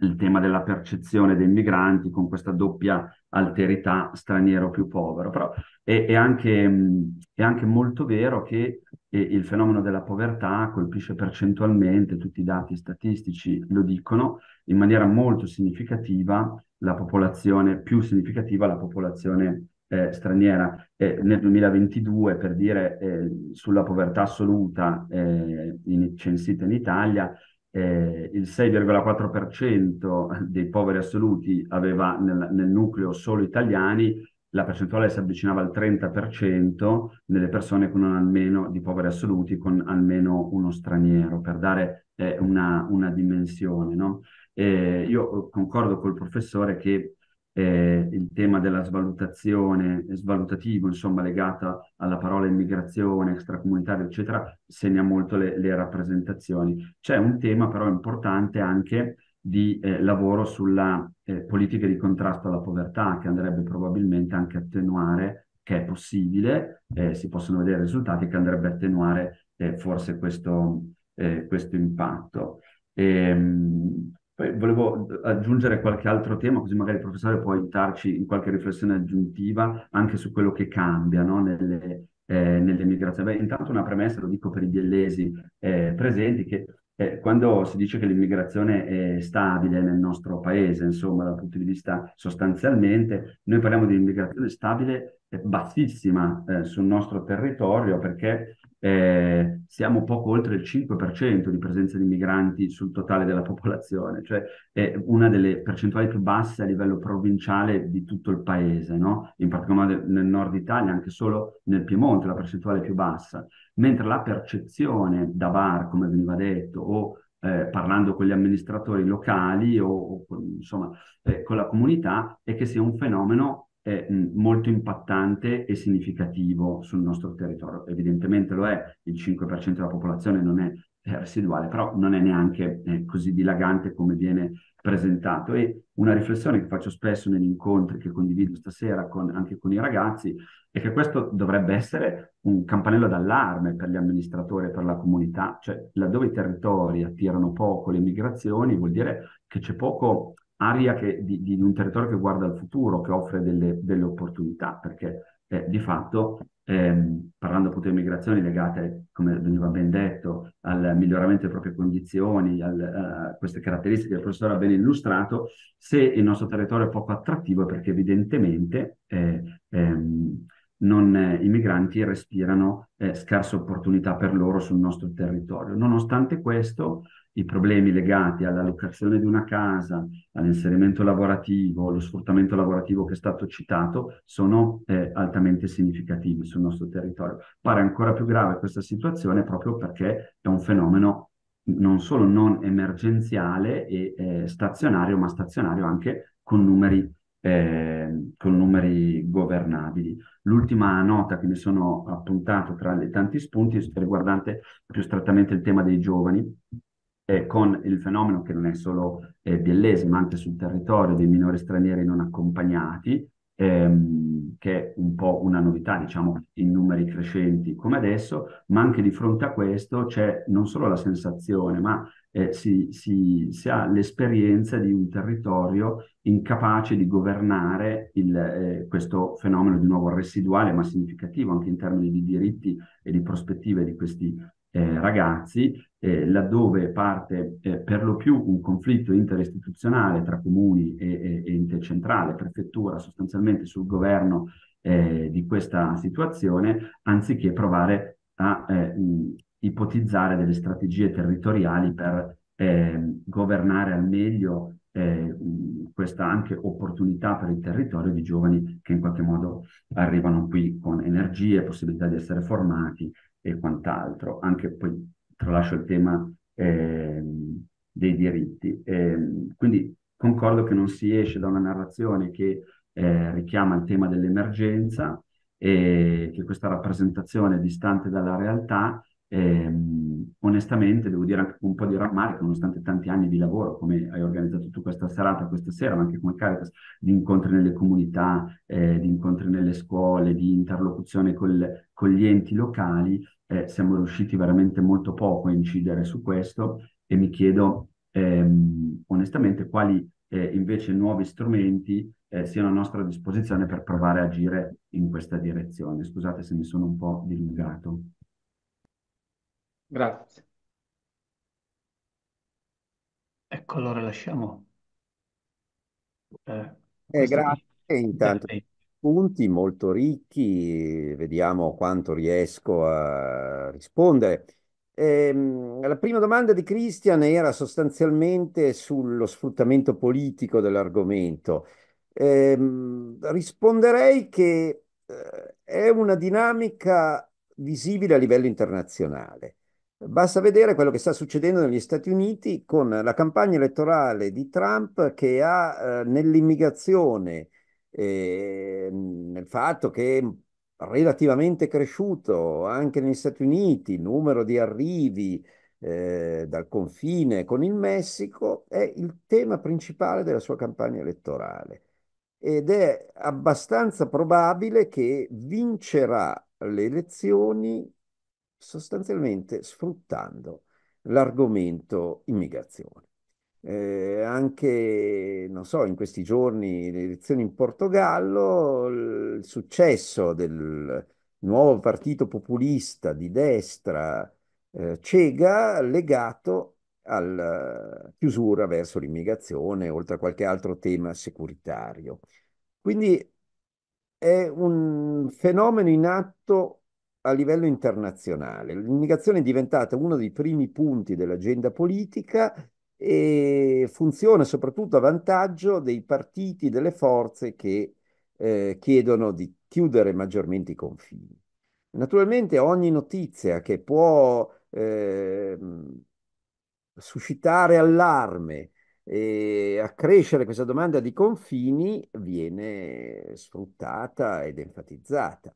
il tema della percezione dei migranti con questa doppia alterità straniero più povero. Però è, è, anche, mm, è anche, molto vero che eh, il fenomeno della povertà colpisce percentualmente, tutti i dati statistici lo dicono, in maniera molto significativa la popolazione, più significativa la popolazione eh, straniera. Eh, nel 2022, per dire, eh, sulla povertà assoluta eh, in, censita in Italia, eh, il 6,4% dei poveri assoluti aveva nel, nel nucleo solo italiani, la percentuale si avvicinava al 30% nelle persone con almeno, di poveri assoluti con almeno uno straniero, per dare eh, una, una, dimensione. No? io concordo col professore che eh, il tema della svalutazione, svalutativo, insomma, legata alla parola immigrazione, extracomunitaria, eccetera, segna molto le, le rappresentazioni. C'è un tema però importante anche di eh, lavoro sulla eh, politica di contrasto alla povertà che andrebbe probabilmente anche a attenuare, che è possibile, eh, si possono vedere risultati che andrebbe a attenuare eh, forse questo, eh, questo impatto. E, ehm, volevo aggiungere qualche altro tema, così magari il professore può aiutarci in qualche riflessione aggiuntiva anche su quello che cambia no? nelle, eh, nelle, migrazioni. Beh, intanto una premessa, lo dico per i biellesi eh, presenti, che eh, quando si dice che l'immigrazione è stabile nel nostro paese, insomma, dal punto di vista sostanzialmente, noi parliamo di immigrazione stabile eh, bassissima eh, sul nostro territorio perché eh, siamo poco oltre il 5% di presenza di migranti sul totale della popolazione, cioè è una delle percentuali più basse a livello provinciale di tutto il paese, no? in particolar modo nel nord Italia, anche solo nel Piemonte la percentuale è più bassa, mentre la percezione da bar, come veniva detto, o eh, parlando con gli amministratori locali o, o insomma, eh, con la comunità, è che sia un fenomeno è molto impattante e significativo sul nostro territorio. Evidentemente lo è, il 5% della popolazione non è residuale, però non è neanche eh, così dilagante come viene presentato. E una riflessione che faccio spesso negli incontri che condivido stasera con, anche con i ragazzi è che questo dovrebbe essere un campanello d'allarme per gli amministratori e per la comunità, cioè laddove i territori attirano poco le migrazioni vuol dire che c'è poco aria che, di, di, un territorio che guarda al futuro, che offre delle, delle opportunità, perché eh, di fatto, ehm, parlando appunto di migrazioni legate, come veniva ben detto, al miglioramento delle proprie condizioni, al, a eh, queste caratteristiche che il professore ha ben illustrato, se il nostro territorio è poco attrattivo è perché evidentemente eh, ehm, non, eh, i migranti respirano eh, scarse opportunità per loro sul nostro territorio. Nonostante questo, i problemi legati alla locazione di una casa, all'inserimento lavorativo, allo sfruttamento lavorativo che è stato citato, sono eh, altamente significativi sul nostro territorio. Pare ancora più grave questa situazione proprio perché è un fenomeno non solo non emergenziale e eh, stazionario, ma stazionario anche con numeri, eh, con numeri governabili. L'ultima nota che mi sono appuntato tra i tanti spunti è riguardante più strettamente il tema dei giovani eh, con il fenomeno che non è solo eh, biellese, ma anche sul territorio dei minori stranieri non accompagnati, ehm, che è un po' una novità, diciamo, in numeri crescenti come adesso, ma anche di fronte a questo c'è non solo la sensazione, ma eh, si, si, si, ha l'esperienza di un territorio incapace di governare il, eh, questo fenomeno di nuovo residuale ma significativo anche in termini di diritti e di prospettive di questi eh, ragazzi, eh, laddove parte eh, per lo più un conflitto interistituzionale tra comuni e, e, e ente centrale, prefettura, sostanzialmente sul governo eh, di questa situazione, anziché provare a eh, ipotizzare delle strategie territoriali per ehm, governare al meglio eh, questa anche opportunità per il territorio di giovani che in qualche modo arrivano qui con energie, possibilità di essere formati e quant'altro, anche poi tralascio il tema eh, dei diritti. Eh, quindi concordo che non si esce da una narrazione che eh, richiama il tema dell'emergenza e che questa rappresentazione distante dalla realtà e, ehm, onestamente devo dire anche un po' di rammarico, nonostante tanti anni di lavoro, come hai organizzato tu questa serata, questa sera, ma anche come Caritas, di incontri nelle comunità, eh, di incontri nelle scuole, di interlocuzione col, con gli enti locali, eh, siamo riusciti veramente molto poco a incidere su questo e mi chiedo ehm, onestamente quali eh, invece nuovi strumenti eh, siano a nostra disposizione per provare a agire in questa direzione. Scusate se mi sono un po' dilungato. Grazie. Ecco, allora lasciamo eh, Eh, questa grazie qui. intanto. Perfetto. Punti molto ricchi, vediamo quanto riesco a rispondere. Ehm, la prima domanda di Christian era sostanzialmente sullo sfruttamento politico dell'argomento. Ehm, risponderei che eh, è una dinamica visibile a livello internazionale. Basta vedere quello che sta succedendo negli Stati Uniti con la campagna elettorale di Trump che ha eh, nell'immigrazione, eh, nel fatto che è relativamente cresciuto anche negli Stati Uniti il numero di arrivi eh, dal confine con il Messico, è il tema principale della sua campagna elettorale ed è abbastanza probabile che vincerà le elezioni sostanzialmente sfruttando l'argomento immigrazione. Eh, anche, non so, in questi giorni, le elezioni in Portogallo, il successo del nuovo partito populista di destra eh, cega legato alla eh, chiusura verso l'immigrazione, oltre a qualche altro tema securitario. Quindi è un fenomeno in atto a livello internazionale. L'immigrazione è diventata uno dei primi punti dell'agenda politica e funziona soprattutto a vantaggio dei partiti, delle forze che eh, chiedono di chiudere maggiormente i confini. Naturalmente ogni notizia che può eh, suscitare allarme e accrescere questa domanda di confini viene sfruttata ed enfatizzata.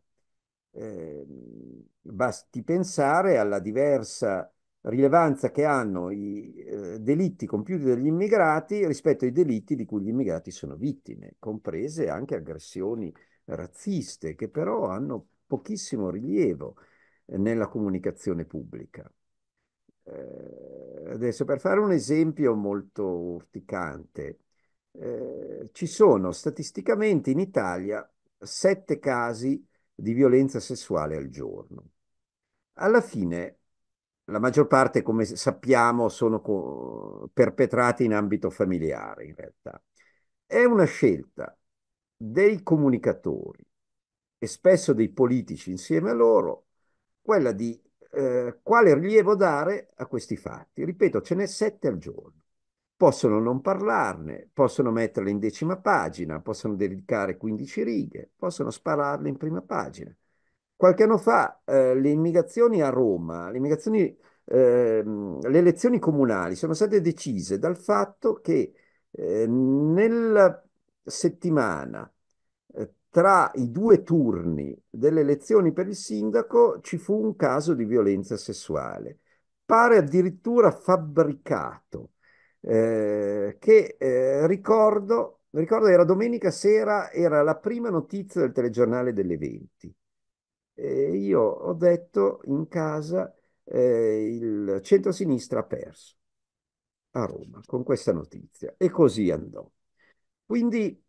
Ehm, basti pensare alla diversa rilevanza che hanno i eh, delitti compiuti dagli immigrati rispetto ai delitti di cui gli immigrati sono vittime, comprese anche aggressioni razziste che però hanno pochissimo rilievo nella comunicazione pubblica. Eh, adesso per fare un esempio molto urticante, eh, ci sono statisticamente in Italia sette casi di violenza sessuale al giorno. Alla fine la maggior parte, come sappiamo, sono co- perpetrate in ambito familiare, in realtà. È una scelta dei comunicatori e spesso dei politici insieme a loro, quella di eh, quale rilievo dare a questi fatti. Ripeto, ce n'è sette al giorno possono non parlarne, possono metterle in decima pagina, possono dedicare 15 righe, possono spararle in prima pagina. Qualche anno fa eh, le immigrazioni a Roma, le, immigrazioni, eh, le elezioni comunali sono state decise dal fatto che eh, nella settimana eh, tra i due turni delle elezioni per il sindaco ci fu un caso di violenza sessuale, pare addirittura fabbricato eh, che eh, ricordo, ricordo era domenica sera, era la prima notizia del telegiornale delle 20. E io ho detto in casa eh, il centro-sinistra ha perso a Roma con questa notizia e così andò. Quindi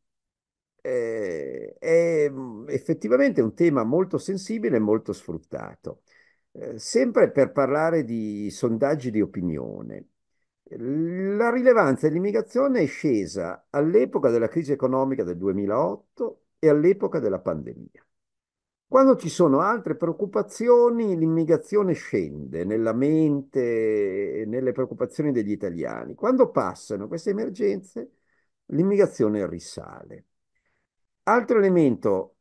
eh, è mm, effettivamente un tema molto sensibile e molto sfruttato. Eh, sempre per parlare di sondaggi di opinione, la rilevanza dell'immigrazione è scesa all'epoca della crisi economica del 2008 e all'epoca della pandemia. Quando ci sono altre preoccupazioni, l'immigrazione scende nella mente e nelle preoccupazioni degli italiani. Quando passano queste emergenze, l'immigrazione risale. Altro elemento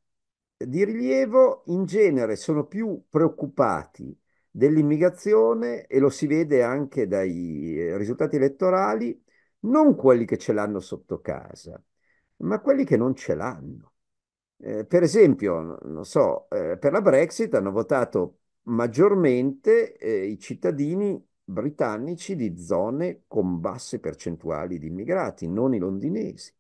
di rilievo, in genere sono più preoccupati dell'immigrazione e lo si vede anche dai eh, risultati elettorali, non quelli che ce l'hanno sotto casa, ma quelli che non ce l'hanno. Eh, per esempio, non so, eh, per la Brexit hanno votato maggiormente eh, i cittadini britannici di zone con basse percentuali di immigrati, non i londinesi.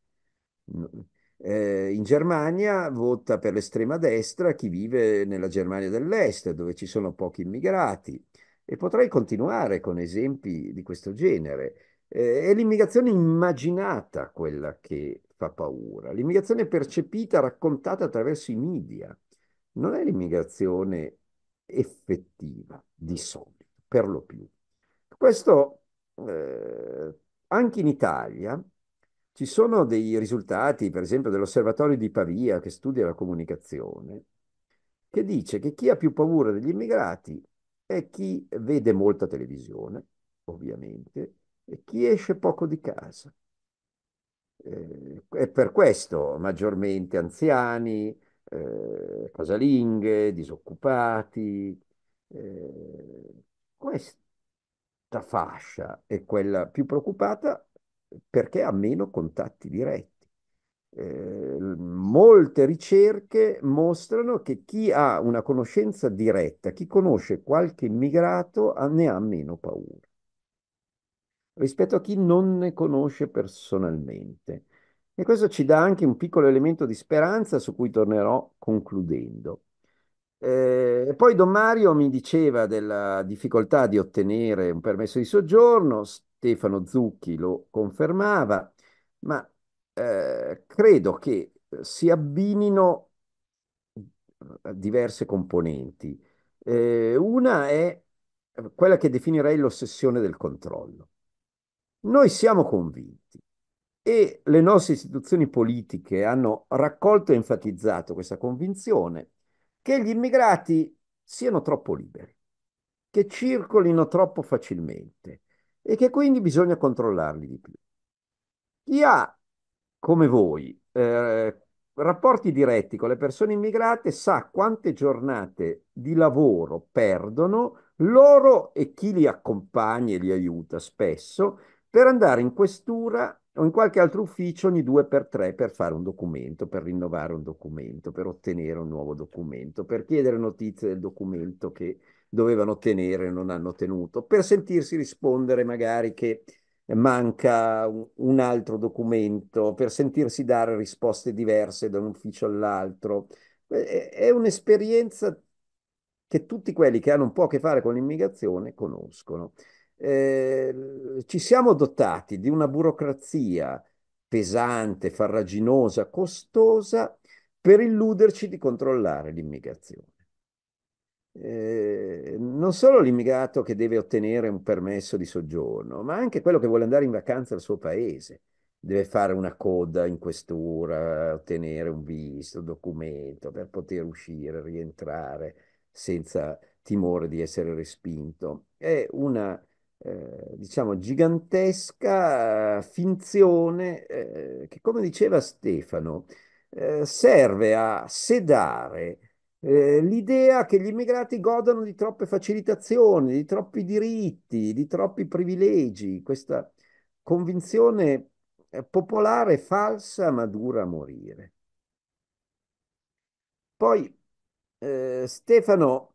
Eh, in Germania vota per l'estrema destra chi vive nella Germania dell'Est, dove ci sono pochi immigrati. E potrei continuare con esempi di questo genere. Eh, è l'immigrazione immaginata quella che fa paura, l'immigrazione percepita, raccontata attraverso i media. Non è l'immigrazione effettiva, di solito, per lo più. Questo eh, anche in Italia ci sono dei risultati, per esempio, dell'osservatorio di Pavia che studia la comunicazione, che dice che chi ha più paura degli immigrati è chi vede molta televisione, ovviamente, e chi esce poco di casa. Eh, è per questo maggiormente anziani, eh, casalinghe, disoccupati. Eh, questa fascia è quella più preoccupata perché ha meno contatti diretti. Eh, molte ricerche mostrano che chi ha una conoscenza diretta, chi conosce qualche immigrato, ne ha meno paura rispetto a chi non ne conosce personalmente. E questo ci dà anche un piccolo elemento di speranza su cui tornerò concludendo. Eh, poi Don Mario mi diceva della difficoltà di ottenere un permesso di soggiorno. Stefano Zucchi lo confermava, ma eh, credo che si abbinino eh, diverse componenti. Eh, una è eh, quella che definirei l'ossessione del controllo. Noi siamo convinti e le nostre istituzioni politiche hanno raccolto e enfatizzato questa convinzione che gli immigrati siano troppo liberi, che circolino troppo facilmente, e che quindi bisogna controllarli di più. Chi ha, come voi, eh, rapporti diretti con le persone immigrate sa quante giornate di lavoro perdono loro e chi li accompagna e li aiuta spesso per andare in questura o in qualche altro ufficio ogni due per tre per fare un documento, per rinnovare un documento, per ottenere un nuovo documento, per chiedere notizie del documento che dovevano tenere e non hanno tenuto, per sentirsi rispondere magari che manca un altro documento, per sentirsi dare risposte diverse da un ufficio all'altro. È un'esperienza che tutti quelli che hanno un po' a che fare con l'immigrazione conoscono. Eh, ci siamo dotati di una burocrazia pesante, farraginosa, costosa per illuderci di controllare l'immigrazione. Ehm, non solo l'immigrato che deve ottenere un permesso di soggiorno, ma anche quello che vuole andare in vacanza al suo paese. Deve fare una coda in questura, ottenere un visto, un documento per poter uscire, rientrare senza timore di essere respinto. È una, eh, diciamo, gigantesca finzione eh, che, come diceva Stefano, eh, serve a sedare eh, l'idea che gli immigrati godano di troppe facilitazioni, di troppi diritti, di troppi privilegi, questa convinzione eh, popolare falsa ma dura a morire. Poi eh, Stefano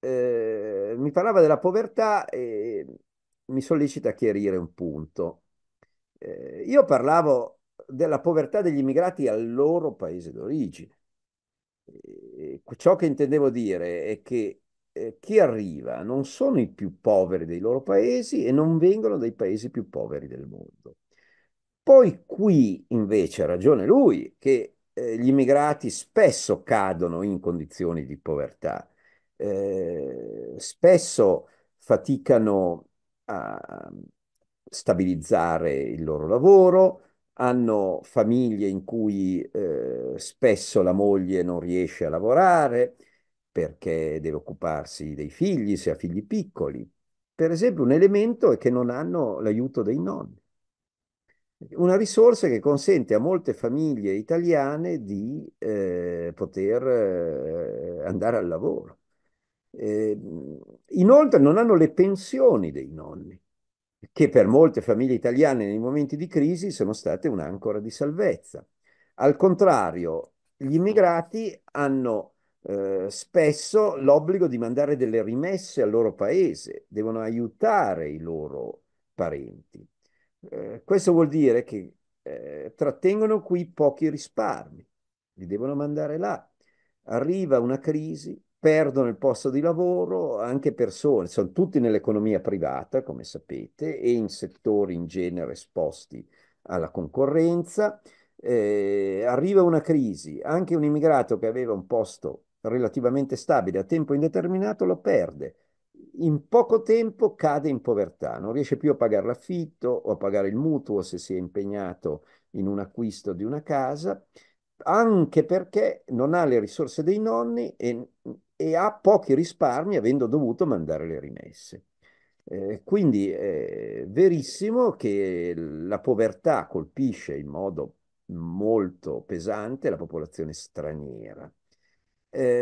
eh, mi parlava della povertà e mi sollecita a chiarire un punto. Eh, io parlavo della povertà degli immigrati al loro paese d'origine. Eh, ciò che intendevo dire è che eh, chi arriva non sono i più poveri dei loro paesi e non vengono dai paesi più poveri del mondo. Poi qui invece ha ragione lui che eh, gli immigrati spesso cadono in condizioni di povertà, eh, spesso faticano a stabilizzare il loro lavoro, hanno famiglie in cui eh, spesso la moglie non riesce a lavorare perché deve occuparsi dei figli, se ha figli piccoli. Per esempio, un elemento è che non hanno l'aiuto dei nonni. Una risorsa che consente a molte famiglie italiane di eh, poter eh, andare al lavoro. Ehm, inoltre non hanno le pensioni dei nonni che per molte famiglie italiane nei momenti di crisi sono state un'ancora di salvezza. Al contrario, gli immigrati hanno eh, spesso l'obbligo di mandare delle rimesse al loro paese, devono aiutare i loro parenti. Eh, questo vuol dire che eh, trattengono qui pochi risparmi, li devono mandare là. Arriva una crisi, perdono il posto di lavoro anche persone, sono tutti nell'economia privata, come sapete, e in settori in genere esposti alla concorrenza. Eh, arriva una crisi, anche un immigrato che aveva un posto relativamente stabile a tempo indeterminato lo perde. In poco tempo cade in povertà, non riesce più a pagare l'affitto o a pagare il mutuo se si è impegnato in un acquisto di una casa anche perché non ha le risorse dei nonni e e ha pochi risparmi avendo dovuto mandare le rimesse. Eh, quindi è eh, verissimo che la povertà colpisce in modo molto pesante la popolazione straniera. Eh,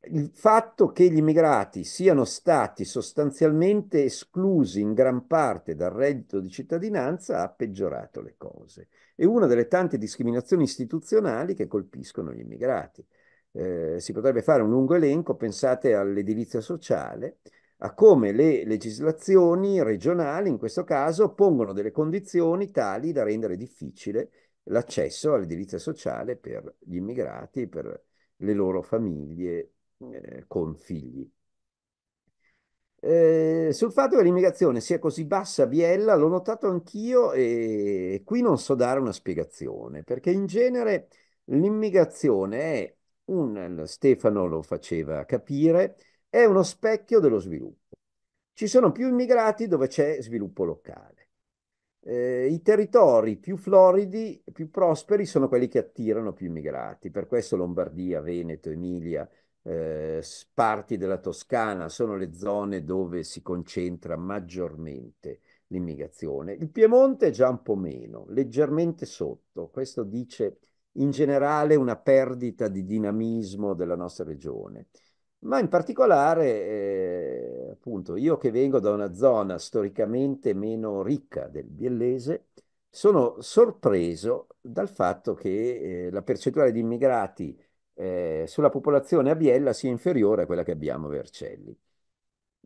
il fatto che gli immigrati siano stati sostanzialmente esclusi in gran parte dal reddito di cittadinanza ha peggiorato le cose. È una delle tante discriminazioni istituzionali che colpiscono gli immigrati eh, si potrebbe fare un lungo elenco, pensate all'edilizia sociale, a come le legislazioni regionali, in questo caso, pongono delle condizioni tali da rendere difficile l'accesso all'edilizia sociale per gli immigrati, per le loro famiglie eh, con figli. Eh, sul fatto che l'immigrazione sia così bassa a Biella l'ho notato anch'io e qui non so dare una spiegazione perché in genere l'immigrazione è un, eh, Stefano lo faceva capire, è uno specchio dello sviluppo. Ci sono più immigrati dove c'è sviluppo locale. Eh, I territori più floridi, più prosperi sono quelli che attirano più immigrati, per questo Lombardia, Veneto, Emilia, eh, parti della Toscana sono le zone dove si concentra maggiormente l'immigrazione. Il Piemonte è già un po' meno, leggermente sotto, questo dice in generale una perdita di dinamismo della nostra regione. Ma in particolare, eh, appunto, io che vengo da una zona storicamente meno ricca del biellese, sono sorpreso dal fatto che eh, la percentuale di immigrati eh, sulla popolazione a Biella sia inferiore a quella che abbiamo a Vercelli.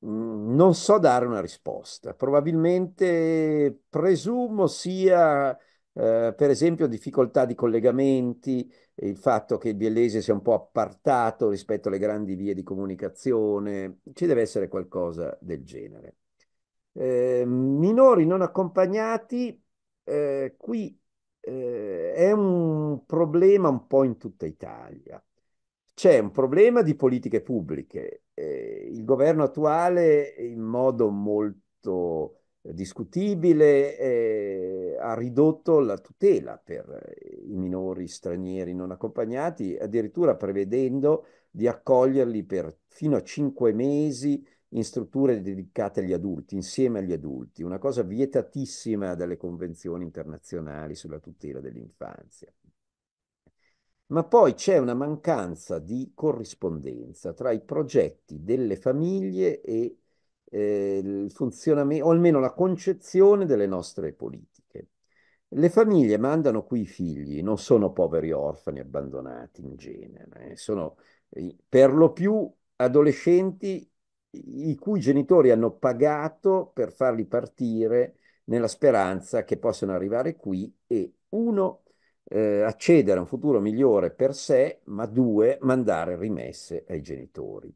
Mm, non so dare una risposta, probabilmente presumo sia eh, per esempio difficoltà di collegamenti, il fatto che il biellese sia un po' appartato rispetto alle grandi vie di comunicazione, ci deve essere qualcosa del genere. Eh, minori non accompagnati, eh, qui eh, è un problema un po' in tutta Italia. C'è un problema di politiche pubbliche. Eh, il governo attuale in modo molto discutibile, eh, ha ridotto la tutela per eh, i minori stranieri non accompagnati, addirittura prevedendo di accoglierli per fino a cinque mesi in strutture dedicate agli adulti, insieme agli adulti, una cosa vietatissima dalle convenzioni internazionali sulla tutela dell'infanzia. Ma poi c'è una mancanza di corrispondenza tra i progetti delle famiglie e eh, il funzionamento, o almeno la concezione delle nostre politiche. Le famiglie mandano qui i figli, non sono poveri orfani abbandonati in genere, eh, sono per lo più adolescenti i cui genitori hanno pagato per farli partire nella speranza che possano arrivare qui e uno eh, accedere a un futuro migliore per sé, ma due mandare rimesse ai genitori.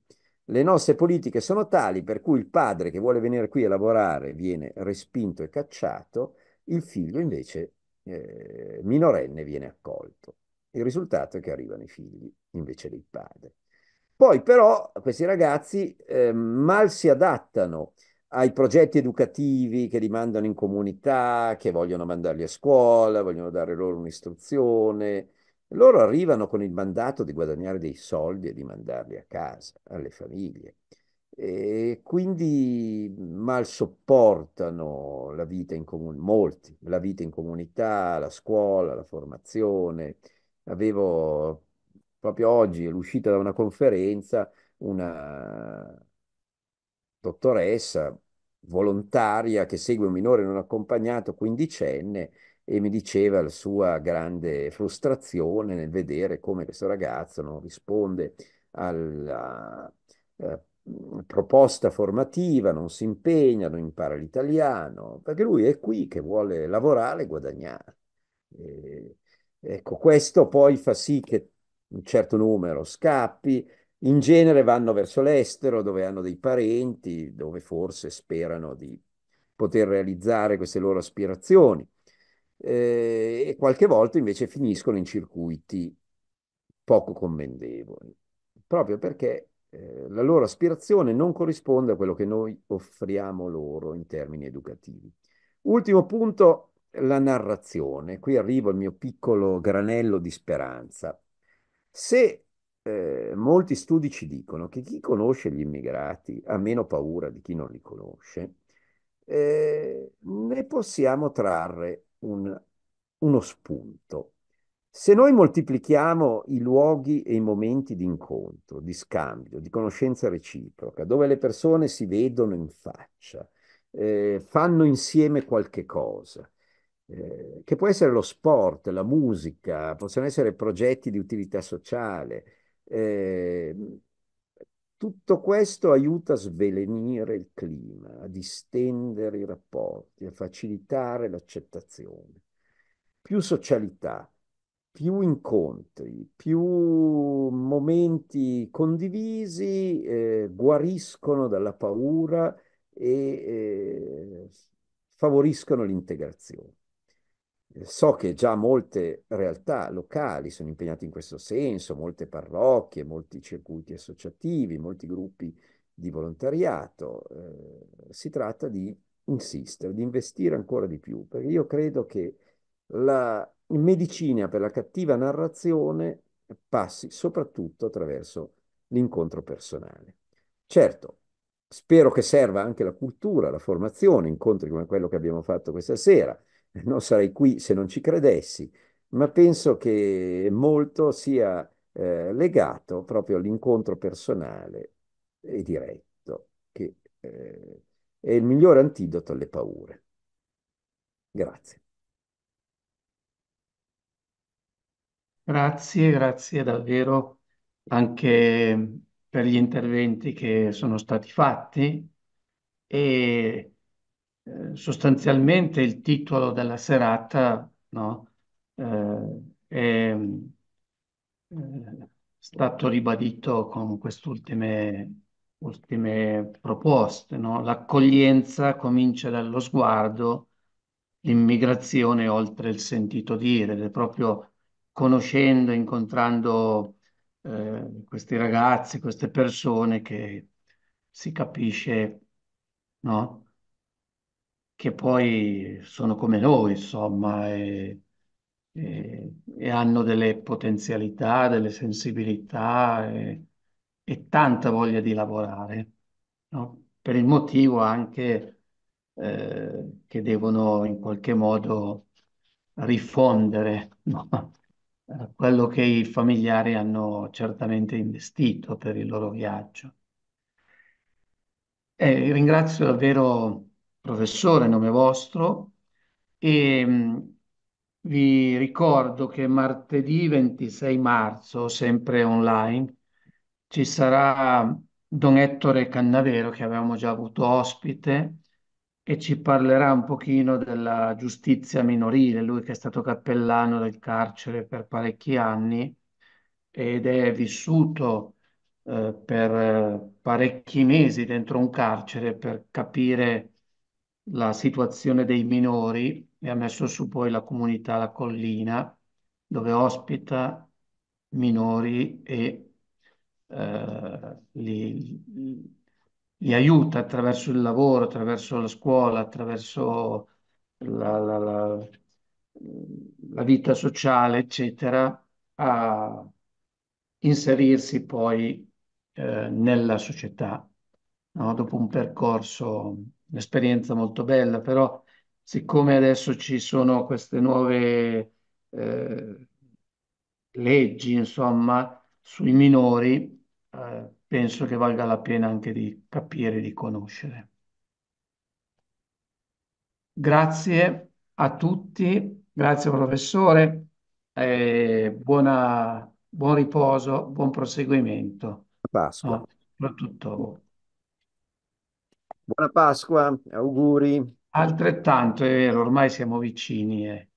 Le nostre politiche sono tali per cui il padre che vuole venire qui a lavorare viene respinto e cacciato, il figlio invece eh, minorenne viene accolto. Il risultato è che arrivano i figli invece dei padri. Poi però questi ragazzi eh, mal si adattano ai progetti educativi che li mandano in comunità, che vogliono mandarli a scuola, vogliono dare loro un'istruzione, loro arrivano con il mandato di guadagnare dei soldi e di mandarli a casa, alle famiglie. E quindi mal sopportano la vita in comune, molti, la vita in comunità, la scuola, la formazione. Avevo proprio oggi, l'uscita da una conferenza, una dottoressa volontaria che segue un minore non accompagnato, quindicenne, e mi diceva la sua grande frustrazione nel vedere come questo ragazzo non risponde alla eh, proposta formativa, non si impegna, non impara l'italiano, perché lui è qui che vuole lavorare e guadagnare. E, ecco, questo poi fa sì che un certo numero scappi, in genere vanno verso l'estero dove hanno dei parenti, dove forse sperano di poter realizzare queste loro aspirazioni eh, e qualche volta invece finiscono in circuiti poco commendevoli, proprio perché eh, la loro aspirazione non corrisponde a quello che noi offriamo loro in termini educativi. Ultimo punto, la narrazione. Qui arrivo al mio piccolo granello di speranza. Se eh, molti studi ci dicono che chi conosce gli immigrati ha meno paura di chi non li conosce, eh, ne possiamo trarre un, uno spunto. Se noi moltiplichiamo i luoghi e i momenti di incontro, di scambio, di conoscenza reciproca, dove le persone si vedono in faccia, eh, fanno insieme qualche cosa, eh, che può essere lo sport, la musica, possono essere progetti di utilità sociale, eh, tutto questo aiuta a svelenire il clima, a distendere i rapporti, a facilitare l'accettazione. Più socialità, più incontri, più momenti condivisi eh, guariscono dalla paura e eh, favoriscono l'integrazione. So che già molte realtà locali sono impegnate in questo senso, molte parrocchie, molti circuiti associativi, molti gruppi di volontariato. Eh, si tratta di insistere, di investire ancora di più, perché io credo che la medicina per la cattiva narrazione passi soprattutto attraverso l'incontro personale. Certo, spero che serva anche la cultura, la formazione, incontri come quello che abbiamo fatto questa sera, non sarei qui se non ci credessi, ma penso che molto sia eh, legato proprio all'incontro personale e diretto, che eh, è il migliore antidoto alle paure. Grazie. Grazie, grazie davvero anche per gli interventi che sono stati fatti e eh, sostanzialmente il titolo della serata no, eh, è, è eh, stato ribadito con quest'ultime ultime proposte. No? L'accoglienza comincia dallo sguardo, l'immigrazione oltre il sentito dire, ed è proprio conoscendo, incontrando eh, questi ragazzi, queste persone che si capisce no? che poi sono come noi, insomma, e, e, e hanno delle potenzialità, delle sensibilità e, e tanta voglia di lavorare, no? Per il motivo anche eh, che devono in qualche modo rifondere, [LAUGHS] no? quello che i familiari hanno certamente investito per il loro viaggio. E eh, ringrazio davvero professore, nome vostro, e mm, vi ricordo che martedì 26 marzo, sempre online, ci sarà Don Ettore Cannavero, che avevamo già avuto ospite, e ci parlerà un pochino della giustizia minorile, lui che è stato cappellano del carcere per parecchi anni ed è vissuto eh, per eh, parecchi mesi dentro un carcere per capire la situazione dei minori e ha messo su poi la comunità La Collina, dove ospita minori e eh, li, li, aiuta attraverso il lavoro, attraverso la scuola, attraverso la, la, la, la vita sociale, eccetera, a inserirsi poi eh, nella società, no? dopo un percorso un'esperienza molto bella, però siccome adesso ci sono queste nuove eh, leggi, insomma, sui minori, eh, penso che valga la pena anche di capire, e di conoscere. Grazie a tutti, grazie professore, e buona, buon riposo, buon proseguimento. Pasqua. Ah, soprattutto a voi. Buona Pasqua, auguri. Altrettanto, è vero, ormai siamo vicini. eh.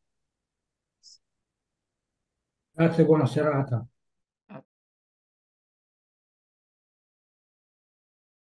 Grazie, buona serata.